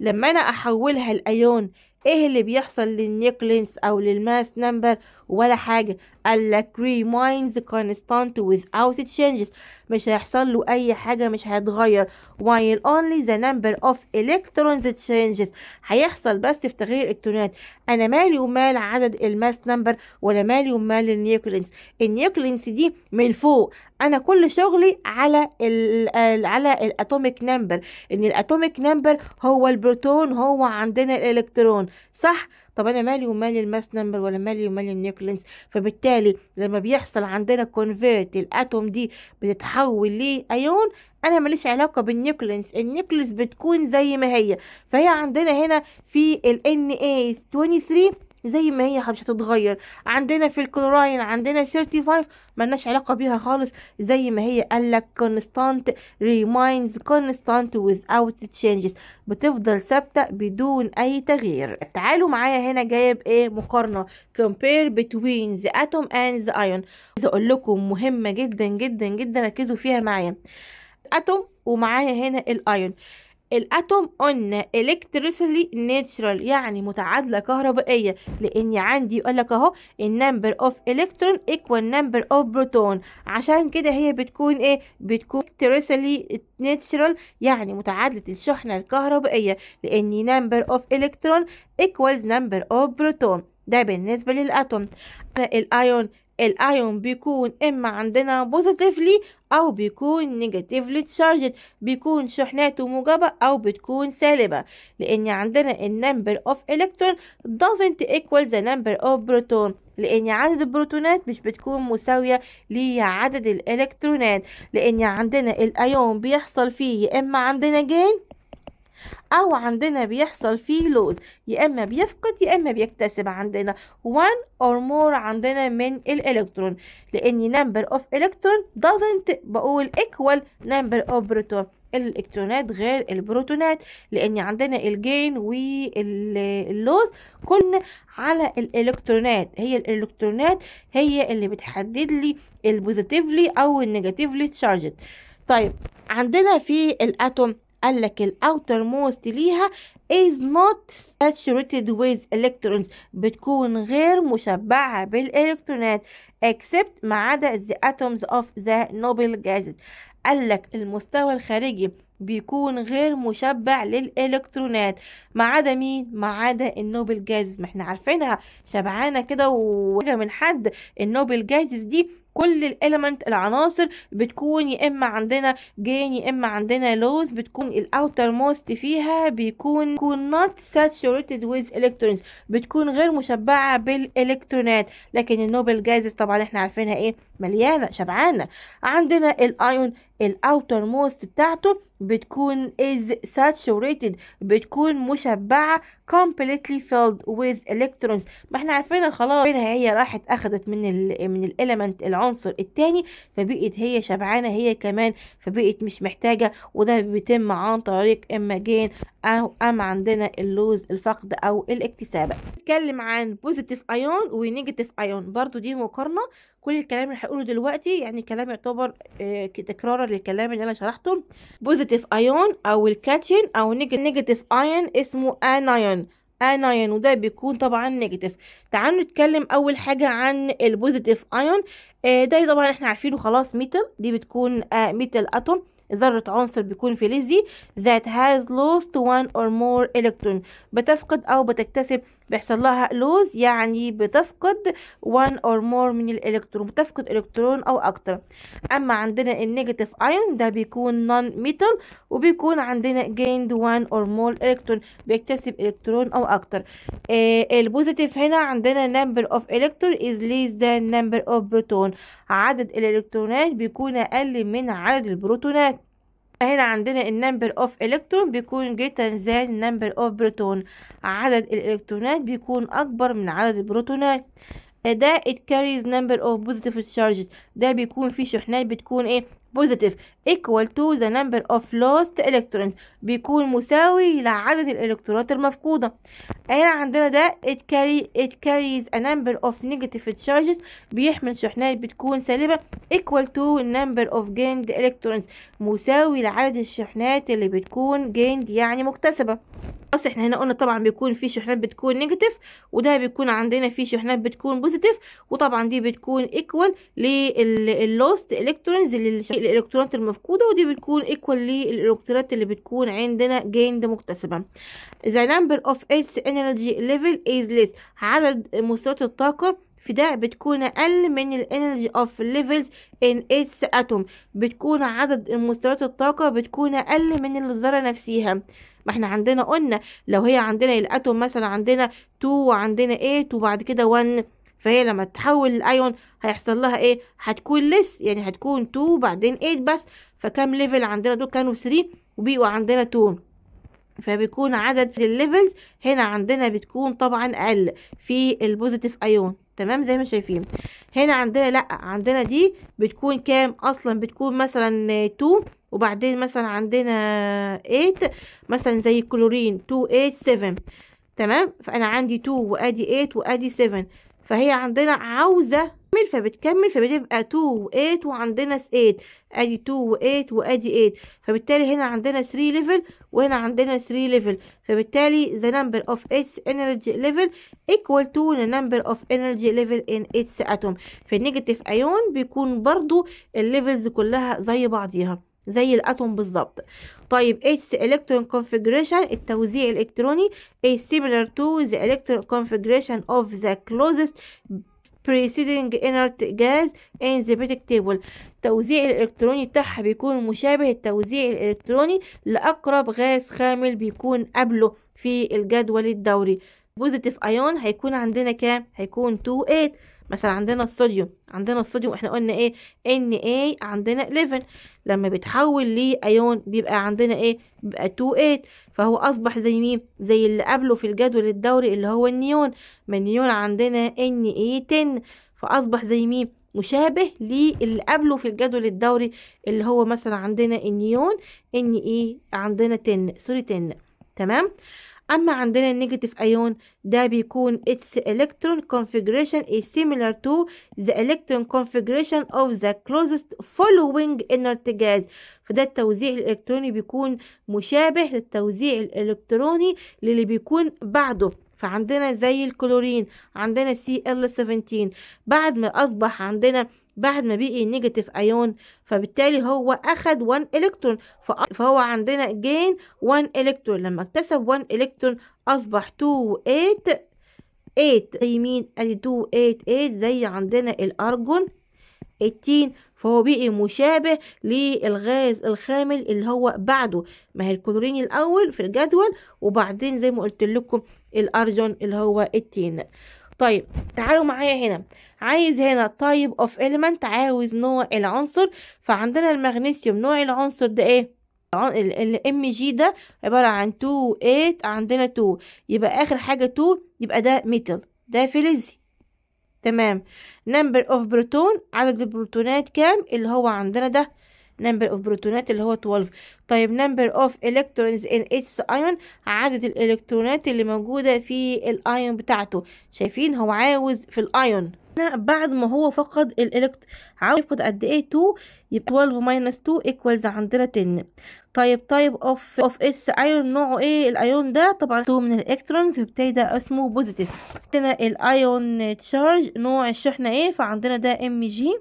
لما انا احولها الايون ايه اللي بيحصل للنيوكلينز او للماس نمبر ولا حاجه قال لك remains constant without changes مش هيحصل له اي حاجه مش هيتغير while only the number of electrons changes هيحصل بس في تغيير الالكترونات انا مالي ومال عدد الماس نمبر ولا مالي ومال النيوكلينس النيوكلينس دي من فوق انا كل شغلي على الـ على الاتوميك نمبر ان الاتوميك نمبر هو البروتون هو عندنا الالكترون صح طب انا مالي ومالي الماس نمبر ولا مالي ومالي النيوكلينس فبالتالي لما بيحصل عندنا كونفيرت الاتوم دي بتتحول لايون انا ماليش علاقه بالنيوكلينس النيوكلينس بتكون زي ما هي فهي عندنا هنا في ال ان اي 23 زي ما هي مش هتتغير عندنا في الكلوراين عندنا 35 ملناش علاقه بيها خالص زي ما هي قالك constant remains constant without changes بتفضل ثابته بدون اي تغيير تعالوا معايا هنا جايب ايه مقارنه compare between the atom and the ion عايزه اقول لكم مهمه جدا جدا جدا ركزوا فيها معايا اتوم ومعايا هنا الايون الاتوم قلنا electrically neutral يعني متعادله كهربائيه لان عندي يقول لك اهو النمبر اوف الكترون ايكوال نمبر اوف بروتون عشان كده هي بتكون ايه بتكون electrically neutral يعني متعادله الشحنه الكهربائيه لان نمبر اوف الكترون ايكوالز نمبر اوف بروتون ده بالنسبه للاتوم الايون الايون بيكون اما عندنا بوزيتيفلي او بيكون نيجاتيفلي تشارجد بيكون شحناته موجبة او بتكون سالبة لان عندنا النمبر اوف الكترون doesn't equal the number of proton لان عدد البروتونات مش بتكون مساوية لعدد الالكترونات لان عندنا الايون بيحصل فيه اما عندنا جين او عندنا بيحصل فيه لوز يا اما بيفقد يا اما بيكتسب عندنا one or more عندنا من الالكترون لان number of electron doesn't بقول equal number of proton الالكترونات غير البروتونات لان عندنا الجين واللوز كن على الالكترونات هي الالكترونات هي اللي بتحدد لي البوزيتيفلي او النيجاتيفلي تشارجد طيب عندنا في الاتوم قال لك الاوتر موست ليها is not saturated with electrons بتكون غير مشبعة بالإلكترونات except ما عدا the atoms of the noble gases قال لك المستوى الخارجي بيكون غير مشبع للالكترونات ما عدا مين ما عدا النوبل جازز ما احنا عارفينها شبعانه كده وحاجه من حد النوبل جازز دي كل الاليمنت العناصر بتكون يا اما عندنا جين يا اما عندنا لوز بتكون الاوتر موست فيها بيكون بيكون نوت saturated ويز الكترونز بتكون غير مشبعه بالالكترونات لكن النوبل جازز طبعا احنا عارفينها ايه مليانه شبعانه عندنا الايون الاوتر موست بتاعته بتكون is saturated بتكون مشبعة completely filled with electrons ما احنا عارفينها خلاص هي راحت اخدت من ال من الاليمنت العنصر التاني فبقت هي شبعانة هي كمان فبقت مش محتاجة وده بيتم عن طريق اما جين او ام عندنا اللوز الفقد او الاكتساب نتكلم عن بوزيتيف ايون negative ايون برضو دي مقارنة كل الكلام اللي هقوله دلوقتي يعني كلام يعتبر آه، تكرارا للكلام اللي انا شرحته بوزيتيف ايون او الكاتيون او نيجاتيف ايون اسمه انايون انايون وده بيكون طبعا نيجاتيف تعالوا نتكلم اول حاجه عن البوزيتيف ايون آه، ده طبعا احنا عارفينه خلاص ميتال دي بتكون ميتال آه، اتوم ذرة عنصر بيكون فلزي ذات هاز لوست وان اور مور الكترون بتفقد أو بتكتسب بيحصل لها لوز يعني بتفقد one or more من الالكترون بتفقد الكترون او اكتر اما عندنا النيجاتيف ايون ده بيكون نون ميتال وبيكون عندنا gained one or more الكترون بيكتسب الكترون او اكتر آه البوزيتيف هنا عندنا number of electron is less than number of proton عدد الالكترونات بيكون اقل من عدد البروتونات هنا عندنا النمبر اوف الكترون بيكون greater زان number of بروتون عدد الالكترونات بيكون اكبر من عدد البروتونات ده it carries number of positive charges ده بيكون فيه شحنات بتكون ايه بوزيتيف equal to the number of lost electrons بيكون مساوي لعدد الالكترونات المفقودة هنا عندنا ده it, carry it carries a number of negative charges بيحمل شحنات بتكون سالبة equal to number of gained electrons مساوي لعدد الشحنات اللي بتكون gained يعني مكتسبة خلاص احنا هنا قلنا طبعا بيكون في شحنات بتكون نيجاتيف وده بيكون عندنا في شحنات بتكون بوزيتيف وطبعا دي بتكون ايكوال لللوست الكترونز اللي الالكترونات المفقودة ودي بتكون ايكوال للالكترونات اللي بتكون عندنا جيند مكتسبة the number of its energy ليفل is less عدد مستويات الطاقة في ده بتكون أقل من الانرجي اوف ليفلز ان اتس اتوم بتكون عدد مستويات الطاقة بتكون أقل من الذرة نفسها ما احنا عندنا قلنا لو هي عندنا الاتوم مثلا عندنا 2 وعندنا 8 وبعد كده 1 فهي لما تتحول الايون هيحصل لها ايه هتكون لس يعني هتكون 2 بعدين 8 بس فكم ليفل عندنا دول كانوا 3 وبيقوا عندنا 2 فبيكون عدد الليفلز هنا عندنا بتكون طبعا اقل في البوزيتيف ايون تمام زي ما شايفين هنا عندنا لا عندنا دي بتكون كام اصلا بتكون مثلا 2 وبعدين مثلا عندنا 8 مثلا زي الكلورين 2 8 7 تمام فانا عندي 2 وادي 8 وادي 7 فهي عندنا عاوزة تكمل فبتكمل فبتبقى 2 و 8 وعندنا 8 ادي 2 و 8 وادي 8 فبالتالي هنا عندنا 3 ليفل وهنا عندنا 3 ليفل فبالتالي the number of its energy level equal to the number of energy level in its atom فالنيجاتيف ايون بيكون برضو الليفلز كلها زي بعضيها زي الاتوم بالظبط طيب its electron configuration التوزيع الالكتروني is similar to the electron configuration of the closest preceding inert gas in the periodic table التوزيع الالكتروني بتاعها بيكون مشابه التوزيع الالكتروني لاقرب غاز خامل بيكون قبله في الجدول الدوري بوزيتيف ايون هيكون عندنا كام هيكون 2 8 مثلا عندنا الصوديوم عندنا الصوديوم احنا قلنا ايه ان اي عندنا 11 لما بيتحول لايون بيبقى عندنا ايه بيبقى 28 فهو اصبح زي مين زي اللي قبله في الجدول الدوري اللي هو النيون ما النيون عندنا ان اي 10 فاصبح زي مين مشابه للي قبله في الجدول الدوري اللي هو مثلا عندنا النيون ان اي عندنا 10 سوري 10 تمام اما عندنا النيجاتيف ايون ده بيكون its electron configuration is similar to the electron configuration of the closest following inert gas فده التوزيع الالكتروني بيكون مشابه للتوزيع الالكتروني للي بيكون بعده فعندنا زي الكلورين عندنا CL17 بعد ما اصبح عندنا بعد ما بقي نيجاتيف ايون فبالتالي هو اخد 1 الكترون فهو عندنا جين 1 الكترون لما اكتسب 1 الكترون اصبح 2 8 8 زي مين ادي 2 8 8 زي عندنا الارجون 18 فهو بقي مشابه للغاز الخامل اللي هو بعده ما هي الكلورين الاول في الجدول وبعدين زي ما قلت لكم الارجون اللي هو التين طيب تعالوا معايا هنا عايز هنا تايب اوف element عاوز نوع العنصر فعندنا المغنيسيوم نوع العنصر ده ايه الام جي ده عبارة عن 2 8 عندنا 2 يبقى اخر حاجة 2 يبقى ده ميتال ده فلزي تمام نمبر اوف بروتون عدد البروتونات كام اللي هو عندنا ده نمبر اوف بروتونات اللي هو 12 طيب نمبر اوف الكترونز ان اتس ايون عدد الالكترونات اللي موجوده في الايون بتاعته شايفين هو عاوز في الايون بعد ما هو فقد الالكت عاوز يفقد قد ايه 2 يبقى 12 ماينس 2 ايكوالز عندنا 10 طيب طيب اوف اوف اس ايون نوعه ايه الايون ده طبعا 2 من الالكترونز فبالتالي ده اسمه بوزيتيف عندنا الايون تشارج نوع الشحنه ايه فعندنا ده ام جي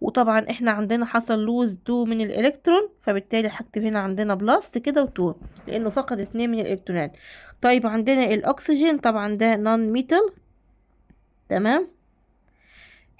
وطبعا احنا عندنا حصل لوز 2 من الالكترون فبالتالي هكتب هنا عندنا بلس كده و2 لانه فقد 2 من الالكترونات طيب عندنا الاكسجين طبعا ده نون ميتال تمام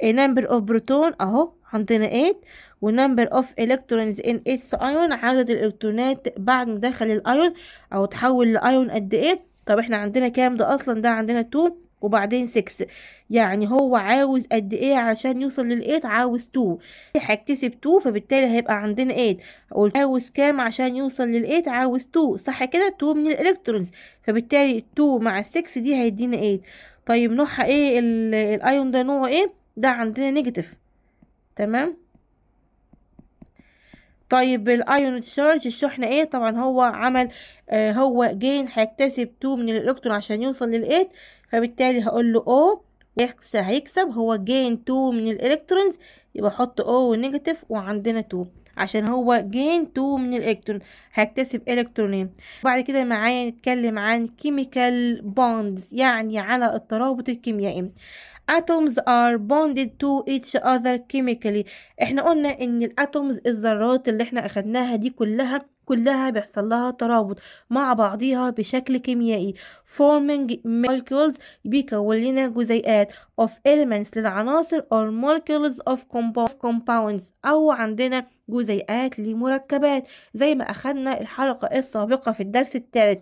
نمبر اوف بروتون اهو عندنا 8 ونمبر اوف الكترونز ان اتس ايون عدد الالكترونات بعد ما دخل الايون او تحول لايون قد ايه طب احنا عندنا كام ده اصلا ده عندنا 2 وبعدين 6 يعني هو عاوز قد ايه عشان يوصل لل8 عاوز 2 هكتسب 2 فبالتالي هيبقى عندنا 8 اقول عاوز كام عشان يوصل لل8 عاوز 2 صح كده 2 من الالكترونز فبالتالي 2 مع 6 دي هيدينا 8 طيب نوعها ايه الايون ده نوعه ايه ده عندنا نيجاتيف تمام طيب الايون تشارج الشحنه ايه طبعا هو عمل آه هو جين هيكتسب 2 من الالكترون عشان يوصل لل8 فبالتالي هقول له O اكس هيكسب هو جين 2 من الالكترونز يبقى احط O ونيجاتيف وعندنا 2 عشان هو جين 2 من الالكترون هكتسب الكترونين وبعد كده معايا نتكلم عن كيميكال بوندز يعني على الترابط الكيميائي atoms are bonded to each other chemically احنا قلنا ان الاتومز الذرات اللي احنا اخدناها دي كلها كلها بيحصل لها ترابط مع بعضيها بشكل كيميائي forming molecules بيكون لنا جزيئات of elements للعناصر or molecules of compounds أو عندنا جزيئات لمركبات زي ما أخدنا الحلقة السابقة في الدرس الثالث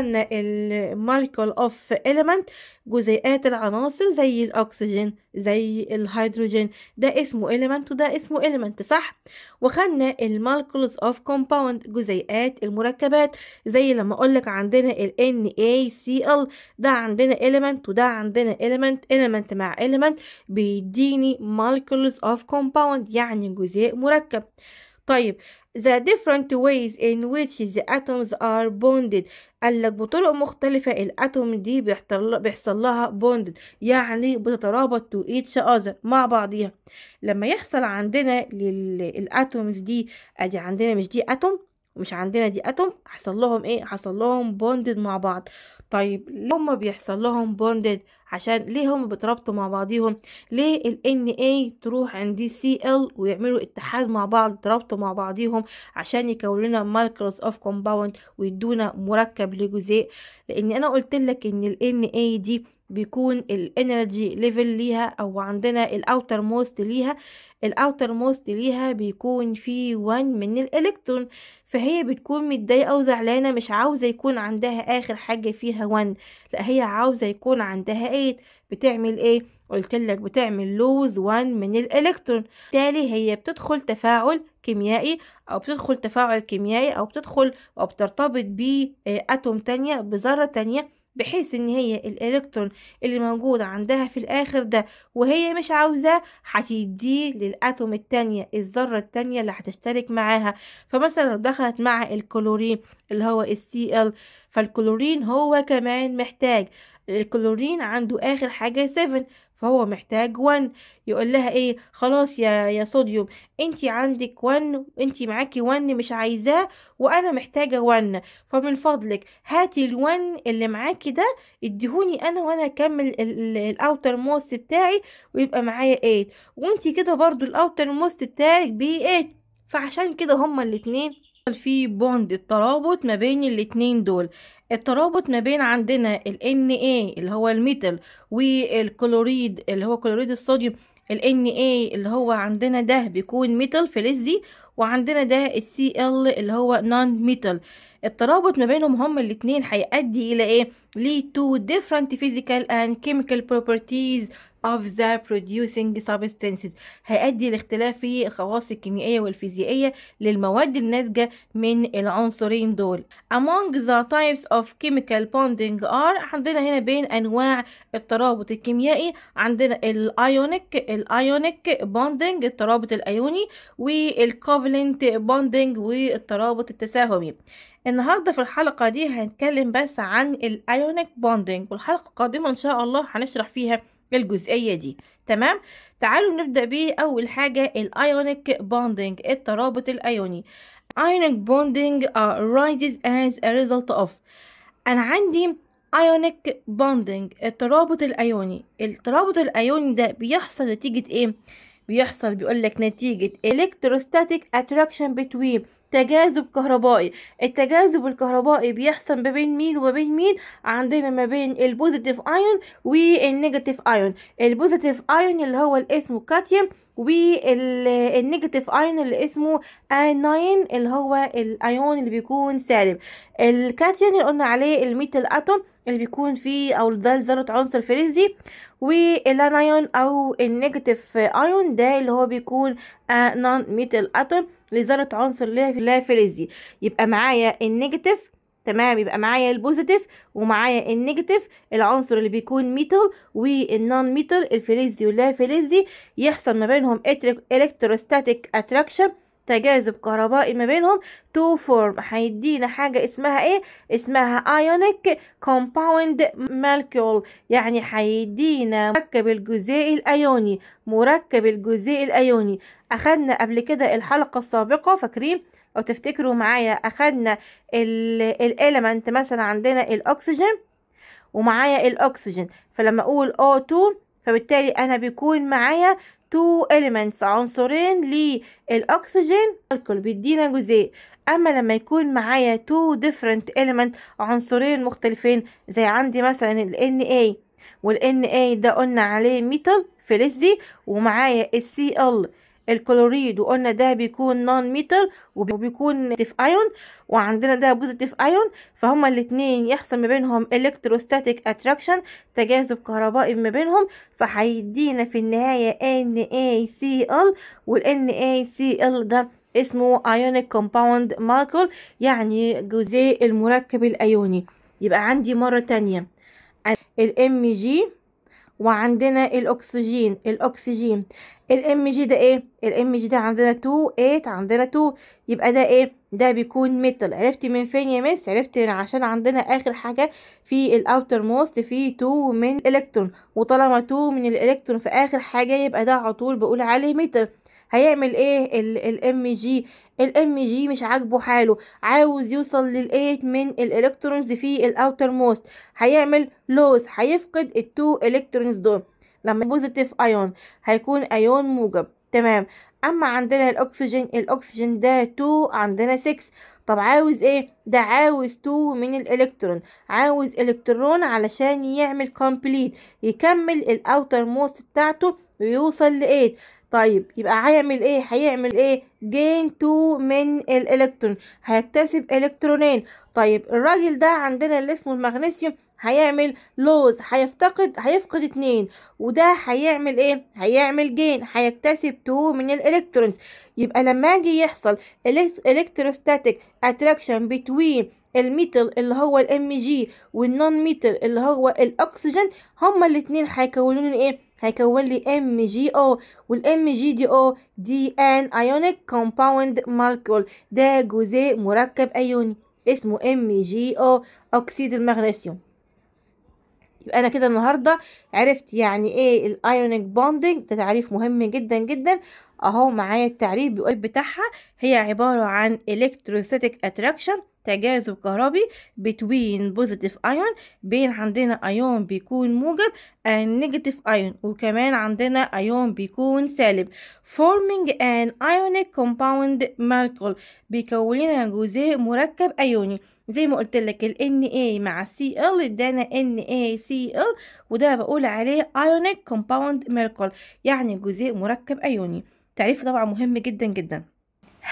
عندنا المالكول اوف element جزيئات العناصر زي الاكسجين زي الهيدروجين ده اسمه اليمنت وده اسمه اليمنت صح وخدنا المالكولز اوف compound جزيئات المركبات زي لما اقولك عندنا ال NaCl ده عندنا اليمنت وده عندنا اليمنت اليمنت مع اليمنت بيديني مالكولز اوف compound يعني جزيء مركب طيب the different ways in which the atoms are bonded قال لك بطرق مختلفة الاتوم دي بيحصل لها bonded يعني بتترابط to each other مع بعضيها لما يحصل عندنا للاتومز دي ادي عندنا مش دي اتوم ومش عندنا دي اتوم حصل لهم ايه حصل لهم bonded مع بعض طيب لما بيحصل لهم bonded عشان ليه هم بيترابطوا مع بعضيهم ليه ال NA تروح عند CL ويعملوا اتحاد مع بعض يترابطوا مع بعضيهم عشان يكونوا لنا اوف كومباوند ويدونا مركب لجزيء لان انا قلت لك ان ال NA دي بيكون الانرجي ليفل ليها او عندنا الاوتر موست ليها الاوتر موست ليها بيكون فيه 1 من الالكترون فهي بتكون متضايقه وزعلانه مش عاوزه يكون عندها اخر حاجه فيها 1 لا هي عاوزه يكون عندها 8 بتعمل ايه قلت لك بتعمل لوز 1 من الالكترون بالتالي هي بتدخل تفاعل كيميائي او بتدخل تفاعل كيميائي او بتدخل او بترتبط باتوم تانية بذره تانية بحيث ان هي الالكترون اللي موجود عندها في الاخر ده وهي مش عاوزاه هتديه للاتوم التانية الذرة التانية اللي هتشترك معاها فمثلا لو دخلت مع الكلورين اللي هو السي ال فالكلورين هو كمان محتاج الكلورين عنده اخر حاجة 7 فهو محتاج 1 يقول لها ايه خلاص يا يا صوديوم انت عندك 1 انت معاكي 1 مش عايزاه وانا محتاجه 1 فمن فضلك هاتي ال1 اللي معاكي ده اديهوني انا وانا اكمل الاوتر موست بتاعي ويبقى معايا 8 وانت كده برضو الاوتر موست بتاعك بي 8 فعشان كده هما الاثنين في بوند الترابط ما بين الاتنين دول الترابط ما بين عندنا ال Na اللي هو الميتال والكلوريد اللي هو كلوريد الصوديوم ال Na اللي هو عندنا ده بيكون ميتال فلزي وعندنا ده السي ال اللي هو نون ميتال الترابط ما بينهم هما الاثنين هيؤدي الى ايه ليه تو different physical and chemical properties of the producing substances هيؤدي لاختلاف في الخواص الكيميائية والفيزيائية للمواد الناتجة من العنصرين دول among the types of chemical bonding are عندنا هنا بين أنواع الترابط الكيميائي عندنا الايونيك الايونيك bonding الترابط الأيوني والكوفر كوفلنت بوندنج والترابط التساهمي النهارده في الحلقه دي هنتكلم بس عن الايونيك بوندنج والحلقه القادمه ان شاء الله هنشرح فيها الجزئيه دي تمام تعالوا نبدا بيه اول حاجه الايونيك بوندنج الترابط الايوني ايونيك بوندنج arises as a result of انا عندي ايونيك بوندنج الترابط الايوني الترابط الايوني ده بيحصل نتيجه ايه بيحصل بيقول لك نتيجة electrostatic attraction between تجاذب كهربائي التجاذب الكهربائي بيحصل ما بين مين وما بين مين عندنا ما بين البوزيتيف ايون والنيجاتيف ايون البوزيتيف ايون اللي هو اسمه كاتيوم والنيجاتيف ايون اللي اسمه اناين اللي هو الايون اللي بيكون سالب الكاتيون اللي قلنا عليه الميتال اتوم اللي بيكون فيه او ده ذرة عنصر فلزي والانايون او النيجاتيف ايون ده اللي هو بيكون نون ميتال اتوم لذرة عنصر لا فلزي يبقى معايا النيجاتيف تمام يبقى معايا البوزيتيف ومعايا النيجاتيف العنصر اللي بيكون ميتال والنون ميتال الفلزي واللا فلزي يحصل ما بينهم الكتروستاتيك اتراكشن تجاذب كهربائي ما بينهم تو فورم هيدينا حاجة اسمها ايه اسمها ايونيك كومباوند مالكيول يعني هيدينا مركب الجزيء الايوني مركب الجزيء الايوني اخدنا قبل كده الحلقة السابقة فاكرين لو تفتكروا معايا اخدنا الاليمنت مثلا عندنا الاكسجين ومعايا الاكسجين فلما اقول O2 فبالتالي انا بيكون معايا تو elements عنصرين للأكسجين الكل بيدينا جزيء أما لما يكون معايا تو different element عنصرين مختلفين زي عندي مثلا ال Na وال Na ده قلنا عليه ميتال فلزي ومعايا ال Cl الكلوريد وقلنا ده بيكون نون ميتال وبيكون تيف ايون وعندنا ده بوزيتيف ايون فهما الاثنين يحصل ما بينهم الكتروستاتيك اتراكشن تجاذب كهربائي ما بينهم فهيدينا في النهايه ان اي سي ال والان اي سي ال ده اسمه ايونيك كومباوند مالكول يعني جزيء المركب الايوني يبقى عندي مره تانية الام جي وعندنا الاكسجين الاكسجين الام جي ده ايه الام جي ده عندنا 2 8 عندنا 2 يبقى ده ايه ده بيكون ميتال عرفت من فين يا مس عرفت عشان عندنا اخر حاجه في الاوتر موست في 2 من الكترون وطالما 2 من الالكترون في اخر حاجه يبقى ده على طول بقول عليه ميتال هيعمل ايه الام جي الام جي مش عاجبه حاله عاوز يوصل للايت من الالكترونز في الاوتر موست هيعمل لوس هيفقد التو الكترونز دول لما بوزيتيف ايون هيكون ايون موجب تمام اما عندنا الاكسجين الاكسجين ده 2 عندنا 6 طب عاوز ايه ده عاوز 2 من الالكترون عاوز الكترون علشان يعمل كومبليت يكمل الاوتر موست بتاعته ويوصل ل 8 طيب يبقى هيعمل ايه هيعمل ايه جين تو من الالكترون هيكتسب الكترونين طيب الراجل ده عندنا اللي اسمه المغنيسيوم هيعمل لوز هيفتقد هيفقد اتنين وده هيعمل ايه هيعمل جين هيكتسب تو من الالكترونز يبقى لما اجي يحصل الكتروستاتيك اتراكشن بتوين الميتل اللي هو الام جي والنون ميتل اللي هو الاكسجين هما الاتنين هيكونون ايه هيكون لي ام جي او والام جي دي او دي ان ايونيك كومباوند مالكول ده جزء مركب ايوني اسمه ام جي او اكسيد المغنيسيوم يبقى انا كده النهارده عرفت يعني ايه الايونيك بوندنج ده تعريف مهم جدا جدا اهو معايا التعريف بيقول بتاعها هي عبارة عن electrostatic attraction تجاذب كهربي between positive ion بين عندنا ايون بيكون موجب and negative ion وكمان عندنا ايون بيكون سالب forming an ionic compound molecule بيكون لنا جزيء مركب ايوني زي ما قلت لك ال Na مع Cl ادانا NaCl وده بقول عليه ionic compound molecule يعني جزيء مركب ايوني تعريف طبعا مهم جدا جدا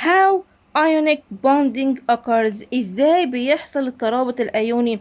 how ionic bonding occurs ازاي بيحصل الترابط الايوني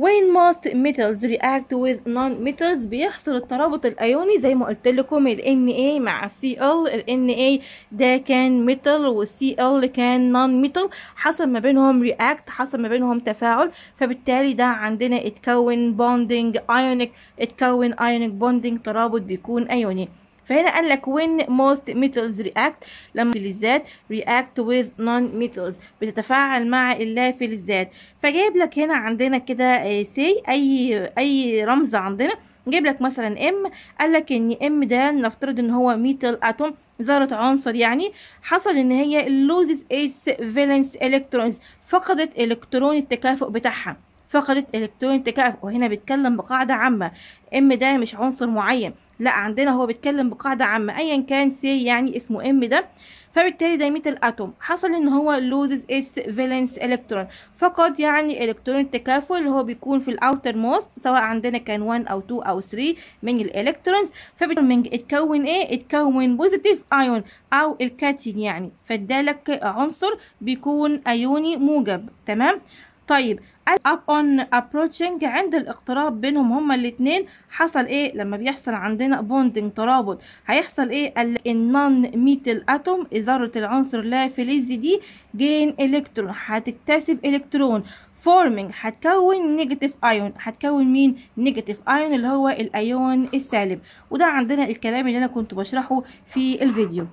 when most metals react with non-metals بيحصل الترابط الايوني زي ما قلت لكم ال Na مع Cl ال Na ده كان ميتال والCl كان non metal حصل ما بينهم react حصل ما بينهم تفاعل فبالتالي ده عندنا اتكون bonding ionic اتكون ionic bonding ترابط بيكون ايوني فهنا قال لك when most metals react لما الفلزات react with non metals بتتفاعل مع اللافلزات فجايب لك هنا عندنا كده سي آه، اي اي رمز عندنا جايب لك مثلا ام قال لك ان ام ده نفترض ان هو ميتال اتوم ذرة عنصر يعني حصل ان هي لوزز ايتس فالنس الكترونز فقدت الكترون التكافؤ بتاعها فقدت الكترون التكافؤ وهنا بيتكلم بقاعده عامه ام ده مش عنصر معين لا عندنا هو بيتكلم بقاعدة عامة ايا كان سي يعني اسمه ام ده فبالتالي دايمية الاتوم حصل ان هو لوزز اس valence الكترون فقد يعني الكترون التكافل اللي هو بيكون في الاوتر موست سواء عندنا كان 1 او 2 او 3 من الالكترونز فبالتالي اتكون ايه اتكون بوزيتيف ايون او الكاتين يعني فادالك عنصر بيكون ايوني موجب تمام طيب up on approaching عند الاقتراب بينهم هما الاثنين حصل ايه لما بيحصل عندنا بوندنج ترابط هيحصل ايه النون ميتل اتوم ذره العنصر لا فلزي دي جين الكترون هتكتسب الكترون فورمينج هتكون نيجاتيف ايون هتكون مين نيجاتيف ايون اللي هو الايون السالب وده عندنا الكلام اللي انا كنت بشرحه في الفيديو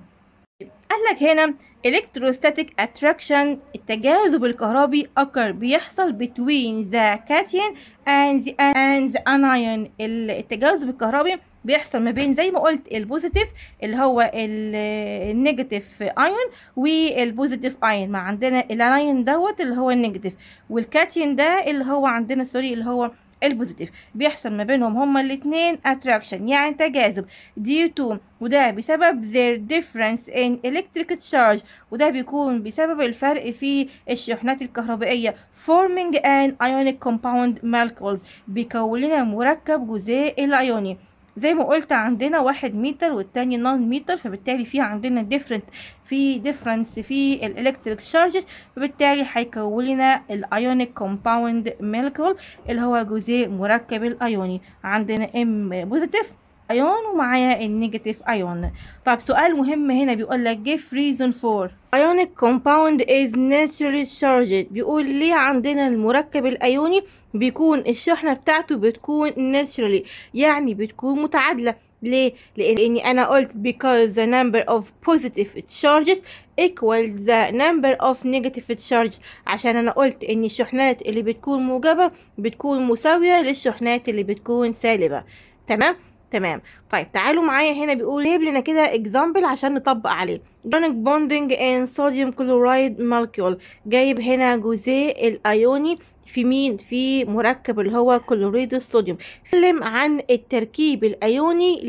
قال لك هنا electrostatic attraction التجاذب الكهربي occur بيحصل between the cation and the, and the anion التجاذب الكهربي بيحصل ما بين زي ما قلت البوزيتيف اللي هو النيجاتيف ايون والبوزيتيف ايون ما عندنا الايون دوت اللي هو النيجاتيف والكاتيون ده اللي هو عندنا سوري اللي هو البوزيتيف بيحصل ما بينهم هما الاتنين اتراكشن يعني تجاذب دي تو وده بسبب their difference in electric charge وده بيكون بسبب الفرق في الشحنات الكهربائية forming an ionic compound molecules بيكون لنا مركب جزيء الأيوني زي ما قلت عندنا واحد متر والتاني نون متر فبالتالي في عندنا ديفرنت في ديفرنس في الالكتريك شارج فبالتالي هيكون لنا الايونيك كومباوند ميلكول اللي هو جزيء مركب الايوني عندنا ام بوزيتيف ايون ومعايا النيجاتيف ايون طب سؤال مهم هنا بيقول لك جيف ريزون فور ايونيك كومباوند از naturally شارجد بيقول ليه عندنا المركب الايوني بيكون الشحنه بتاعته بتكون ناتشرالي يعني بتكون متعادله ليه لاني انا قلت because the number of positive charges equal the number of negative charges عشان انا قلت ان الشحنات اللي بتكون موجبه بتكون مساويه للشحنات اللي بتكون سالبه تمام تمام طيب تعالوا معايا هنا بيقول جايب لنا كده اكزامبل عشان نطبق عليه جونيك بوندنج ان صوديوم كلورايد مالكيول جايب هنا جزيء الايوني في مين في مركب اللي هو كلوريد الصوديوم اتكلم عن التركيب الايوني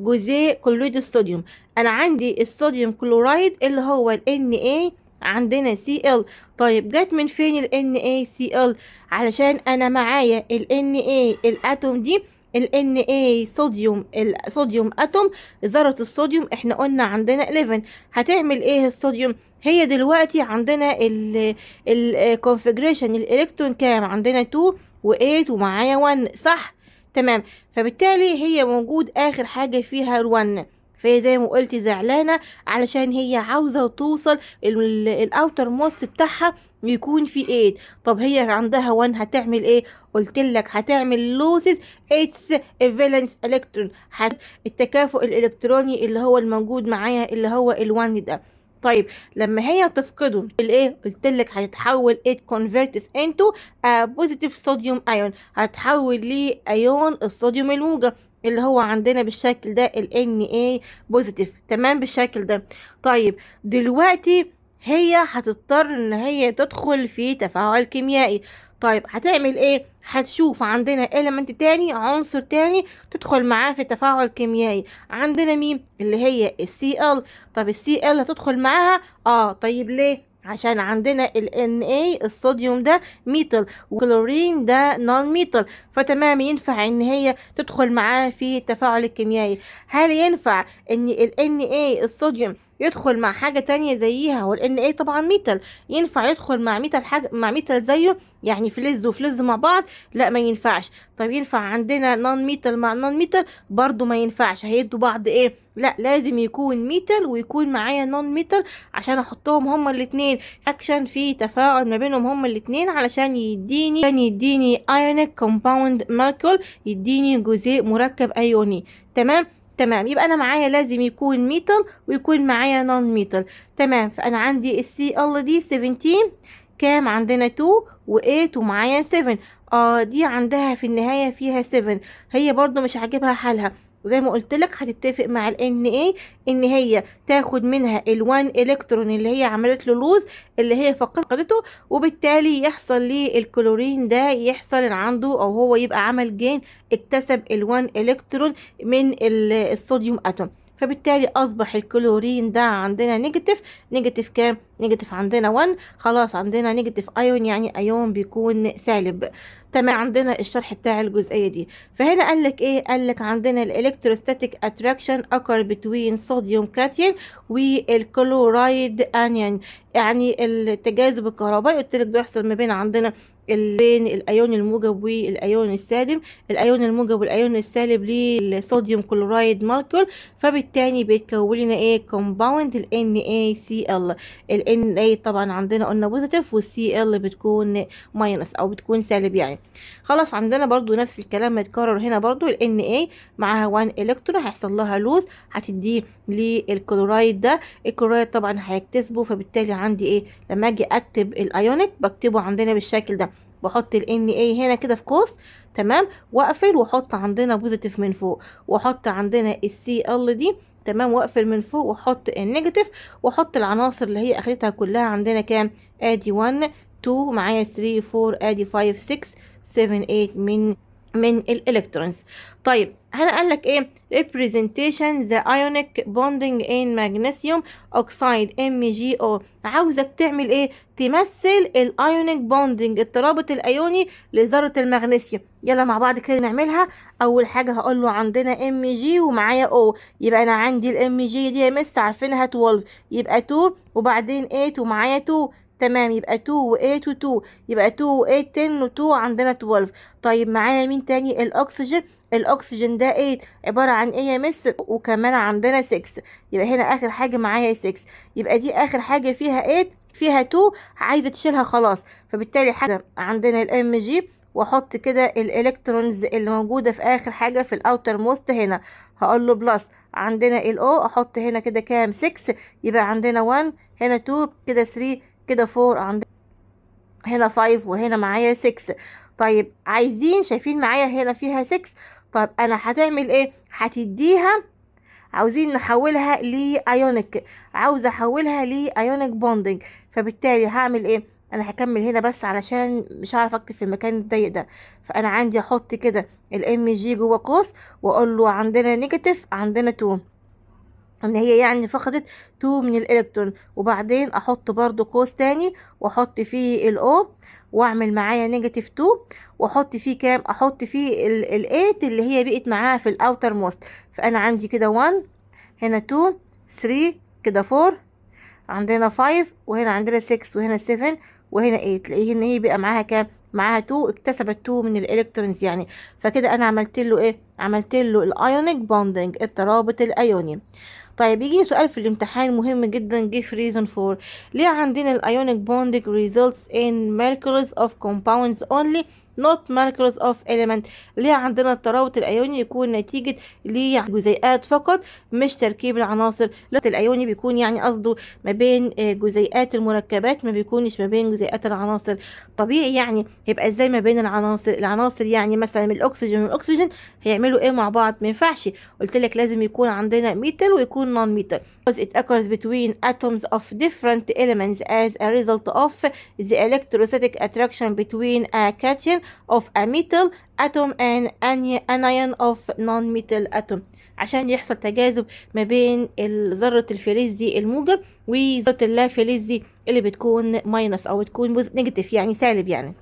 لجزيء كلوريد الصوديوم انا عندي الصوديوم كلورايد اللي هو ال Na عندنا Cl طيب جت من فين ال NaCl علشان انا معايا ال Na الاتوم دي ال ان اي صوديوم الصوديوم اتوم ذره الصوديوم احنا قلنا عندنا 11 هتعمل ايه الصوديوم هي دلوقتي عندنا الكونفجريشن الالكترون كام عندنا 2 و8 ومعايا 1 صح تمام فبالتالي هي موجود اخر حاجه فيها 1 فهي زي ما قلت زعلانه علشان هي عاوزه توصل الاوتر موست بتاعها يكون في 8 طب هي عندها 1 هتعمل ايه قلت لك هتعمل لوسز اتس فالنس الكترون التكافؤ الالكتروني اللي هو الموجود معايا اللي هو ال1 ده طيب لما هي تفقده الايه قلت لك هتتحول it converts انتو بوزيتيف صوديوم ايون هتحول لايون الصوديوم الموجب اللي هو عندنا بالشكل ده ال NA بوزيتيف تمام بالشكل ده طيب دلوقتي هي هتضطر ان هي تدخل في تفاعل كيميائي طيب هتعمل ايه هتشوف عندنا element تاني عنصر تاني تدخل معاه في تفاعل كيميائي عندنا مين اللي هي السي ال طب السي ال هتدخل معاها اه طيب ليه عشان عندنا ال Na الصوديوم ده ميتل والكلورين ده نون ميتل فتمام ينفع ان هي تدخل معاه في التفاعل الكيميائي هل ينفع ان ال Na الصوديوم يدخل مع حاجة تانية زيها والان ايه طبعا ميتال ينفع يدخل مع ميتال حاجة مع ميتال زيه يعني فلز وفلز مع بعض لا ما ينفعش طب ينفع عندنا نون ميتال مع نون ميتال برضو ما ينفعش هيدوا بعض ايه لا لازم يكون ميتال ويكون معايا نون ميتال عشان احطهم هما الاتنين اكشن في تفاعل ما بينهم هما الاتنين علشان يديني عشان يديني ايونيك كومباوند ماركول يديني جزيء مركب ايوني تمام تمام يبقى انا معايا لازم يكون ميتال ويكون معايا نون ميتال تمام فانا عندي السي ال دي 17 كام عندنا 2 و8 ومعايا 7 اه دي عندها في النهايه فيها 7 هي برضو مش عاجبها حالها وزي ما قلت لك هتتفق مع ال NA ان هي تاخد منها ال1 الكترون اللي هي عملت له لوز اللي هي فقدته وبالتالي يحصل ليه الكلورين ده يحصل عنده او هو يبقى عمل جين اكتسب ال1 الكترون من الصوديوم اتوم فبالتالي اصبح الكلورين ده عندنا نيجاتيف نيجاتيف كام نيجاتيف عندنا 1 خلاص عندنا نيجاتيف ايون يعني ايون بيكون سالب تمام عندنا الشرح بتاع الجزئيه دي فهنا قال لك ايه قال لك عندنا الالكتروستاتيك اتراكشن اكر بتوين صوديوم كاتيون والكلورايد انيون يعني التجاذب الكهربائي قلت لك بيحصل ما بين عندنا بين الايون الموجب والايون السالب الايون الموجب والايون السالب للصوديوم كلورايد مالكول فبالتالي بيتكون لنا ايه كومباوند ال NaCl ال Na طبعا عندنا قلنا بوزيتيف والسي ال بتكون ماينس او بتكون سالب يعني خلاص عندنا برضو نفس الكلام هيتكرر هنا برضو ال Na معاها 1 الكترون هيحصل لها لوز هتديه للكلورايد ده الكلورايد طبعا هيكتسبه فبالتالي عندي ايه لما اجي اكتب الايونيك بكتبه عندنا بالشكل ده بحط ال ان اي هنا كده في قوس تمام واقفل واحط عندنا بوزيتيف من فوق واحط عندنا السي ال دي تمام واقفل من فوق واحط النيجاتيف واحط العناصر اللي هي اخدتها كلها عندنا كام ادي 1 2 معايا 3 4 ادي 5 6 7 8 من من الالكترونز طيب هنا قال لك ايه representation the ionic bonding in magnesium oxide MgO عاوزك تعمل ايه تمثل الايونيك bonding الترابط الايوني لذره المغنيسيوم يلا مع بعض كده نعملها اول حاجه هقول له عندنا ام جي ومعايا او يبقى انا عندي الام جي دي يا مس عارفينها 12 يبقى 2 وبعدين 8 ومعايا 2 تمام يبقى 2 و 8 و 2 يبقى 2 و 8 10 و 2 عندنا 12 طيب معايا مين تاني الاكسجين الاكسجين ده 8 عباره عن ايه يا مس وكمان عندنا 6 يبقى هنا اخر حاجه معايا 6 يبقى دي اخر حاجه فيها 8 فيها 2 عايزه تشيلها خلاص فبالتالي حاجه عندنا الام جي واحط كده الالكترونز اللي موجوده في اخر حاجه في الاوتر موست هنا هقول له بلس عندنا الاو احط هنا كده كام 6 يبقى عندنا 1 هنا 2 كده 3 كده فور عندنا هنا فايف وهنا معايا سكس طيب عايزين شايفين معايا هنا فيها سكس طب انا هتعمل ايه هتديها عاوزين نحولها لايونيك عاوزه احولها لايونيك بوندنج فبالتالي هعمل ايه انا هكمل هنا بس علشان مش هعرف اكتب في المكان الضيق ده فانا عندي احط كده الام جي جوه قوس واقول له عندنا نيجاتيف عندنا 2 ان هي يعني فقدت 2 من الالكترون وبعدين احط برضو قوس تاني واحط فيه الاو واعمل معايا نيجاتيف 2 واحط فيه كام احط فيه الايت اللي هي بقت معاها في الاوتر موست فانا عندي كده 1 هنا 2 3 كده 4 عندنا 5 وهنا عندنا 6 وهنا 7 وهنا 8 تلاقيه ان هي بقى معاها كام معاها 2 اكتسبت 2 من الالكترونز يعني فكده انا عملت له ايه عملت له الايونيك بوندنج الترابط الايوني طيب يجي سؤال في الامتحان مهم جدا جه في ريزون فور ليه عندنا الايونيك بوندك results in molecules of compounds only not molecules of element ليه عندنا الترابط الايوني يكون نتيجة لجزيئات يعني فقط مش تركيب العناصر الترابط الايوني بيكون يعني قصده ما بين آه، جزيئات المركبات ما بيكونش ما بين جزيئات العناصر طبيعي يعني هيبقى ازاي ما بين العناصر العناصر يعني مثلا الاكسجين والاكسجين هيعملوا ايه مع بعض ما ينفعش قلت لك لازم يكون عندنا ميتال ويكون نون ميتال because it occurs between atoms of different elements as a result of the electrostatic attraction between a cation of a metal atom and an anion of non-metal atom عشان يحصل تجاذب ما بين الذرة الفلزي الموجب وذرة اللافلزي اللي بتكون ماينس او بتكون نيجاتيف يعني سالب يعني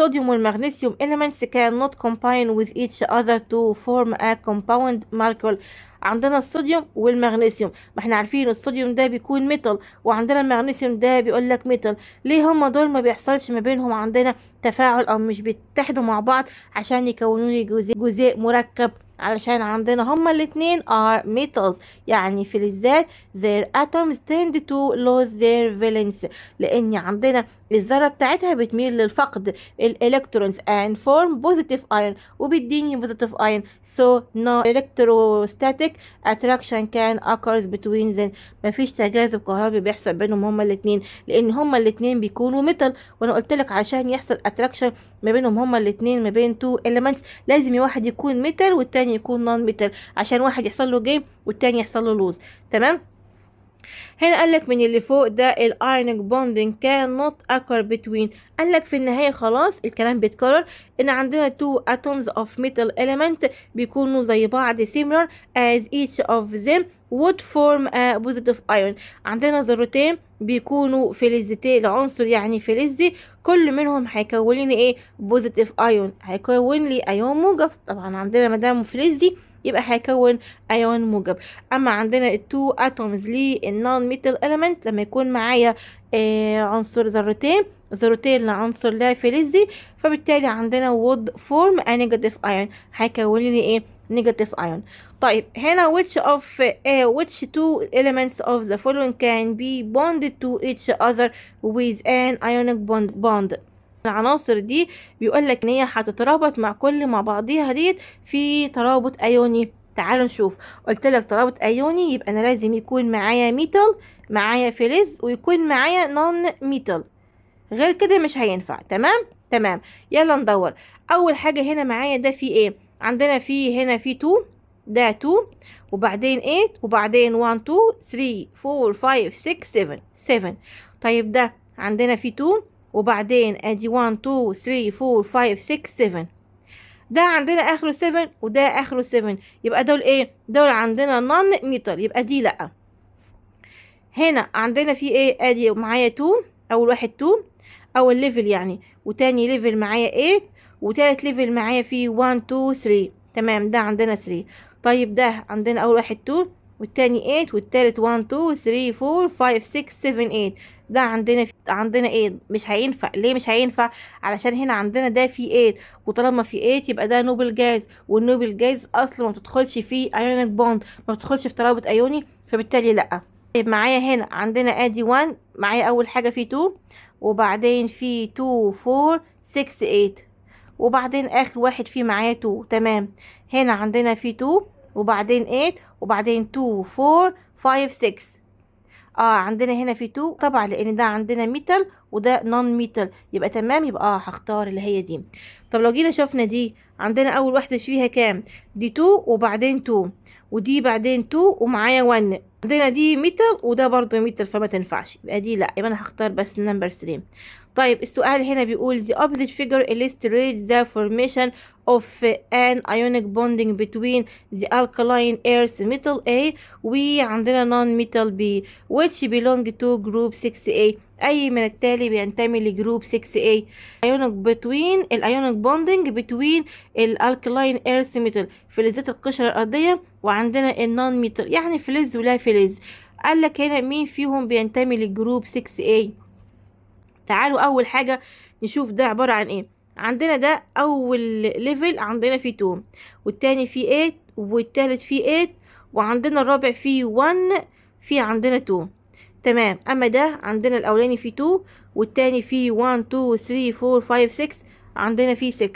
sodium والمغنيسيوم elements cannot combine with each other to form a compound molecule عندنا الصوديوم والمغنيسيوم ما احنا عارفين الصوديوم ده بيكون ميتال وعندنا المغنيسيوم ده بيقول لك ميتال ليه هما دول ما بيحصلش ما بينهم عندنا تفاعل او مش بيتحدوا مع بعض عشان يكونوا لي جزيء, جزيء مركب علشان عندنا هما الاتنين are metals يعني الذات their atoms tend to lose their valence لان عندنا الذرة بتاعتها بتميل للفقد الالكترونز and form positive ion وبيديني positive ion so no electrostatic attraction can occurs between them مفيش تجاذب كهربي بيحصل بينهم هما الاتنين لان هما الاتنين بيكونوا متل وانا قلت لك عشان يحصل attraction ما بينهم هما الاتنين ما بين two elements لازم واحد يكون متل والتاني يكون non متل عشان واحد يحصل له جيم والتاني يحصل له lose تمام هنا قالك من اللي فوق ده الايونيك بوندنج كان نوت اكر بتوين قالك في النهاية خلاص الكلام بيتكرر ان عندنا تو اتومز اوف ميتال element بيكونوا زي بعض similar as each of them would form a positive ion عندنا ذرتين بيكونوا فلزتين العنصر يعني فلزي كل منهم هيكون لي ايه بوزيتيف ايون هيكون لي ايون موجب طبعا عندنا مدام فلزي يبقى هيكون ايون موجب اما عندنا التو اتومز للنون ميتال اليمنت لما يكون معايا آه عنصر ذرتين ذرتين لعنصر لا فلزي فبالتالي عندنا وود فورم نيجاتيف ايون هيكون لي ايه نيجاتيف ايون طيب هنا which of uh, which two elements of the following can be bonded to each other with an ionic bond bond العناصر دي بيقول لك ان هي هتترابط مع كل مع بعضيها ديت في ترابط ايوني تعالوا نشوف قلت لك ترابط ايوني يبقى انا لازم يكون معايا ميتال معايا فلز ويكون معايا نون ميتال غير كده مش هينفع تمام تمام يلا ندور اول حاجه هنا معايا ده في ايه عندنا في هنا في 2 ده 2 وبعدين 8 وبعدين 1 2 3 4 5 6 7 7 طيب ده عندنا في 2 وبعدين ادي 1 2 3 4 5 6 7 ده عندنا اخره 7 وده اخره 7 يبقى دول ايه دول عندنا نون ميتال يبقى دي لا هنا عندنا في ايه ادي معايا 2 اول واحد 2 اول ليفل يعني وتاني ليفل معايا 8 وتالت ليفل معايا فيه 1 2 3 تمام ده عندنا 3 طيب ده عندنا اول واحد 2 والتاني 8 والتالت 1 2 3 4 5 6 7 8 ده عندنا في عندنا ايه مش هينفع ليه مش هينفع علشان هنا عندنا ده في 8 وطالما في 8 يبقى ده نوبل جاز والنوبل جاز اصلا ما بتدخلش فيه ايونيك بوند ما بتدخلش في ترابط ايوني فبالتالي لا طيب معايا هنا عندنا ادي 1 معايا اول حاجه في 2 وبعدين في 2 4 6 8 وبعدين اخر واحد فيه معايا 2 تمام هنا عندنا في 2 وبعدين 8 وبعدين 2 4 5 6 اه عندنا هنا في 2 طبعا لان ده عندنا ميتال وده نون ميتال يبقى تمام يبقى اه هختار اللي هي دي طب لو جينا شفنا دي عندنا اول واحده فيها كام دي 2 وبعدين 2 ودي بعدين 2 ومعايا 1 عندنا دي متر وده برضه متر فما تنفعش يبقى دي لا يبقى انا هختار بس نمبر 3 طيب السؤال هنا بيقول the opposite figure illustrates the formation of an ionic bonding between the alkaline earth metal A وعندنا non metal B which belong to group 6A أي من التالي بينتمي لجروب 6A ايونك بتوين الايونك بوندنج بتوين الالكلاين ايرث ميتال فلزات القشرة الأرضية وعندنا النون ميتال يعني فلز ولا فلز قال لك هنا مين فيهم بينتمي لجروب 6A تعالوا أول حاجة نشوف ده عبارة عن ايه عندنا ده أول ليفل عندنا فيه 2 والتاني فيه 8 والتالت فيه 8 وعندنا الرابع فيه 1 في عندنا 2 تمام اما ده عندنا الاولاني فيه 2 والتاني فيه 1 2 3 4 5 6 عندنا فيه 6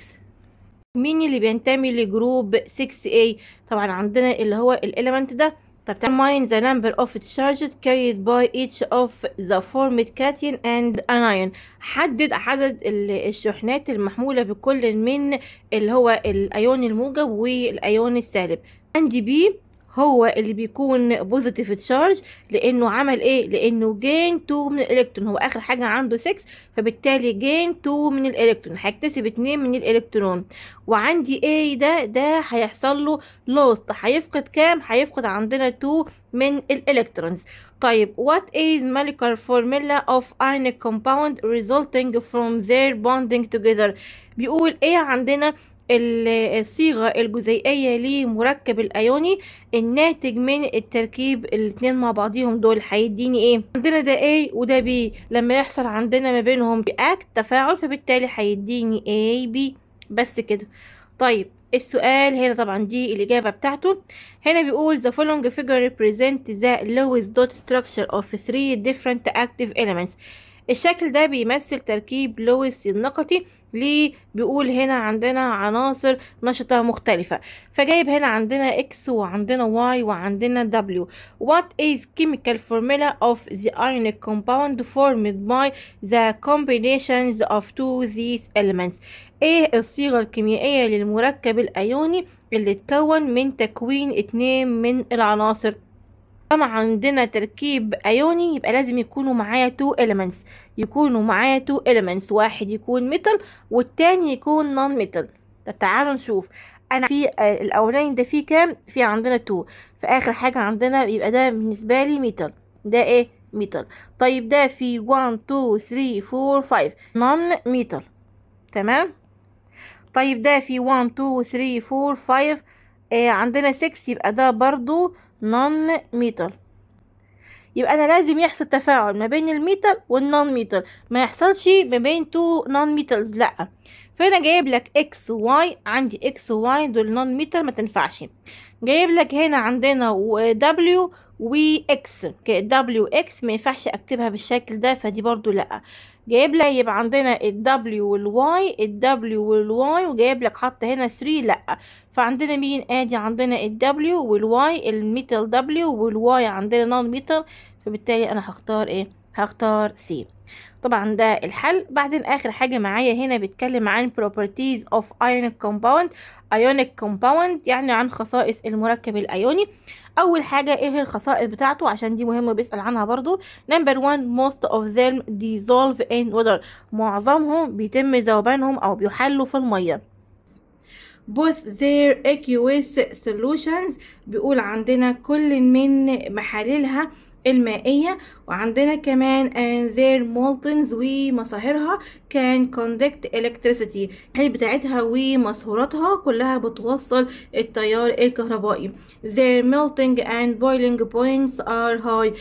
مين اللي بينتمي لجروب 6A طبعا عندنا اللي هو الاليمنت ده طب determine ذا نمبر اوف charges كاريد باي ايتش اوف ذا formed cation اند انايون حدد عدد الشحنات المحمولة بكل من اللي هو الايون الموجب والايون السالب عندي بي هو اللي بيكون بوزيتيف تشارج لانه عمل ايه لانه جين 2 من الالكترون هو اخر حاجه عنده 6 فبالتالي جين 2 من الالكترون هيكتسب 2 من الالكترون وعندي ايه ده ده هيحصل له لوست هيفقد كام هيفقد عندنا 2 من الالكترونز طيب what is molecular formula of ionic compound resulting from their bonding together بيقول ايه عندنا الصيغة الجزيئية لمركب الايوني الناتج من التركيب الاتنين مع بعضيهم دول هيديني ايه عندنا ده A وده B لما يحصل عندنا ما بينهم react تفاعل فبالتالي هيديني A B بس كده طيب السؤال هنا طبعا دي الإجابة بتاعته هنا بيقول the following figure represent the lowest dot structure of three different active elements الشكل ده بيمثل تركيب لويس النقطي ليه بيقول هنا عندنا عناصر نشطة مختلفة فجايب هنا عندنا X وعندنا Y وعندنا W What is chemical formula of the ionic compound formed by the combinations of two these elements ايه الصيغة الكيميائية للمركب الأيوني اللي اتكون من تكوين اتنين من العناصر طبعا عندنا تركيب أيوني يبقى لازم يكونوا معايا two elements يكونوا معاه تو elements واحد يكون ميتال والتاني يكون نون ميتال طب تعالوا نشوف انا في آه، الاولين ده فيه كام في عندنا تو في اخر حاجه عندنا يبقى ده بالنسبه لي ميتال ده ايه ميتال طيب ده في 1 2 3 4 5 نون ميتال تمام طيب ده في 1 2 3 4 5 عندنا 6 يبقى ده برضو نون ميتال يبقى انا لازم يحصل تفاعل ما بين الميتال والنون ميتال ما يحصلش ما بين تو نون ميتالز لا فانا جايب لك اكس واي عندي اكس واي دول نون ميتال ما تنفعش جايب لك هنا عندنا دبليو واكس دبليو اكس ما ينفعش اكتبها بالشكل ده فدي برضو لا جايب لك يبقى عندنا الدبليو والواي الدبليو والواي وجايب لك حط هنا 3 لا فعندنا مين ادي عندنا الدبليو والواي الميتال دبليو والواي عندنا نون ميتال فبالتالي انا هختار ايه هختار سي طبعا ده الحل بعدين اخر حاجه معايا هنا بيتكلم عن properties of ionic compound ionic compound يعني عن خصائص المركب الايوني اول حاجه ايه الخصائص بتاعته عشان دي مهمه بيسال عنها برضو نمبر 1 most of them dissolve in water معظمهم بيتم ذوبانهم او بيحلوا في الميه both their aqueous solutions بيقول عندنا كل من محاليلها المائية وعندنا كمان and their moltens ومصاهرها can conduct electricity الحالة بتاعتها ومصهوراتها كلها بتوصل التيار الكهربائي their melting and boiling points are high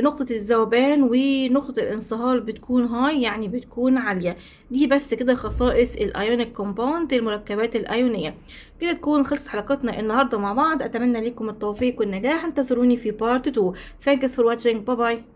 نقطة الذوبان ونقطة الانصهار بتكون هاي يعني بتكون عالية دي بس كده خصائص الايونيك كومباوند المركبات الايونية كده تكون خلصت حلقتنا النهاردة مع بعض اتمنى لكم التوفيق والنجاح انتظروني في بارت 2 you for watching bye bye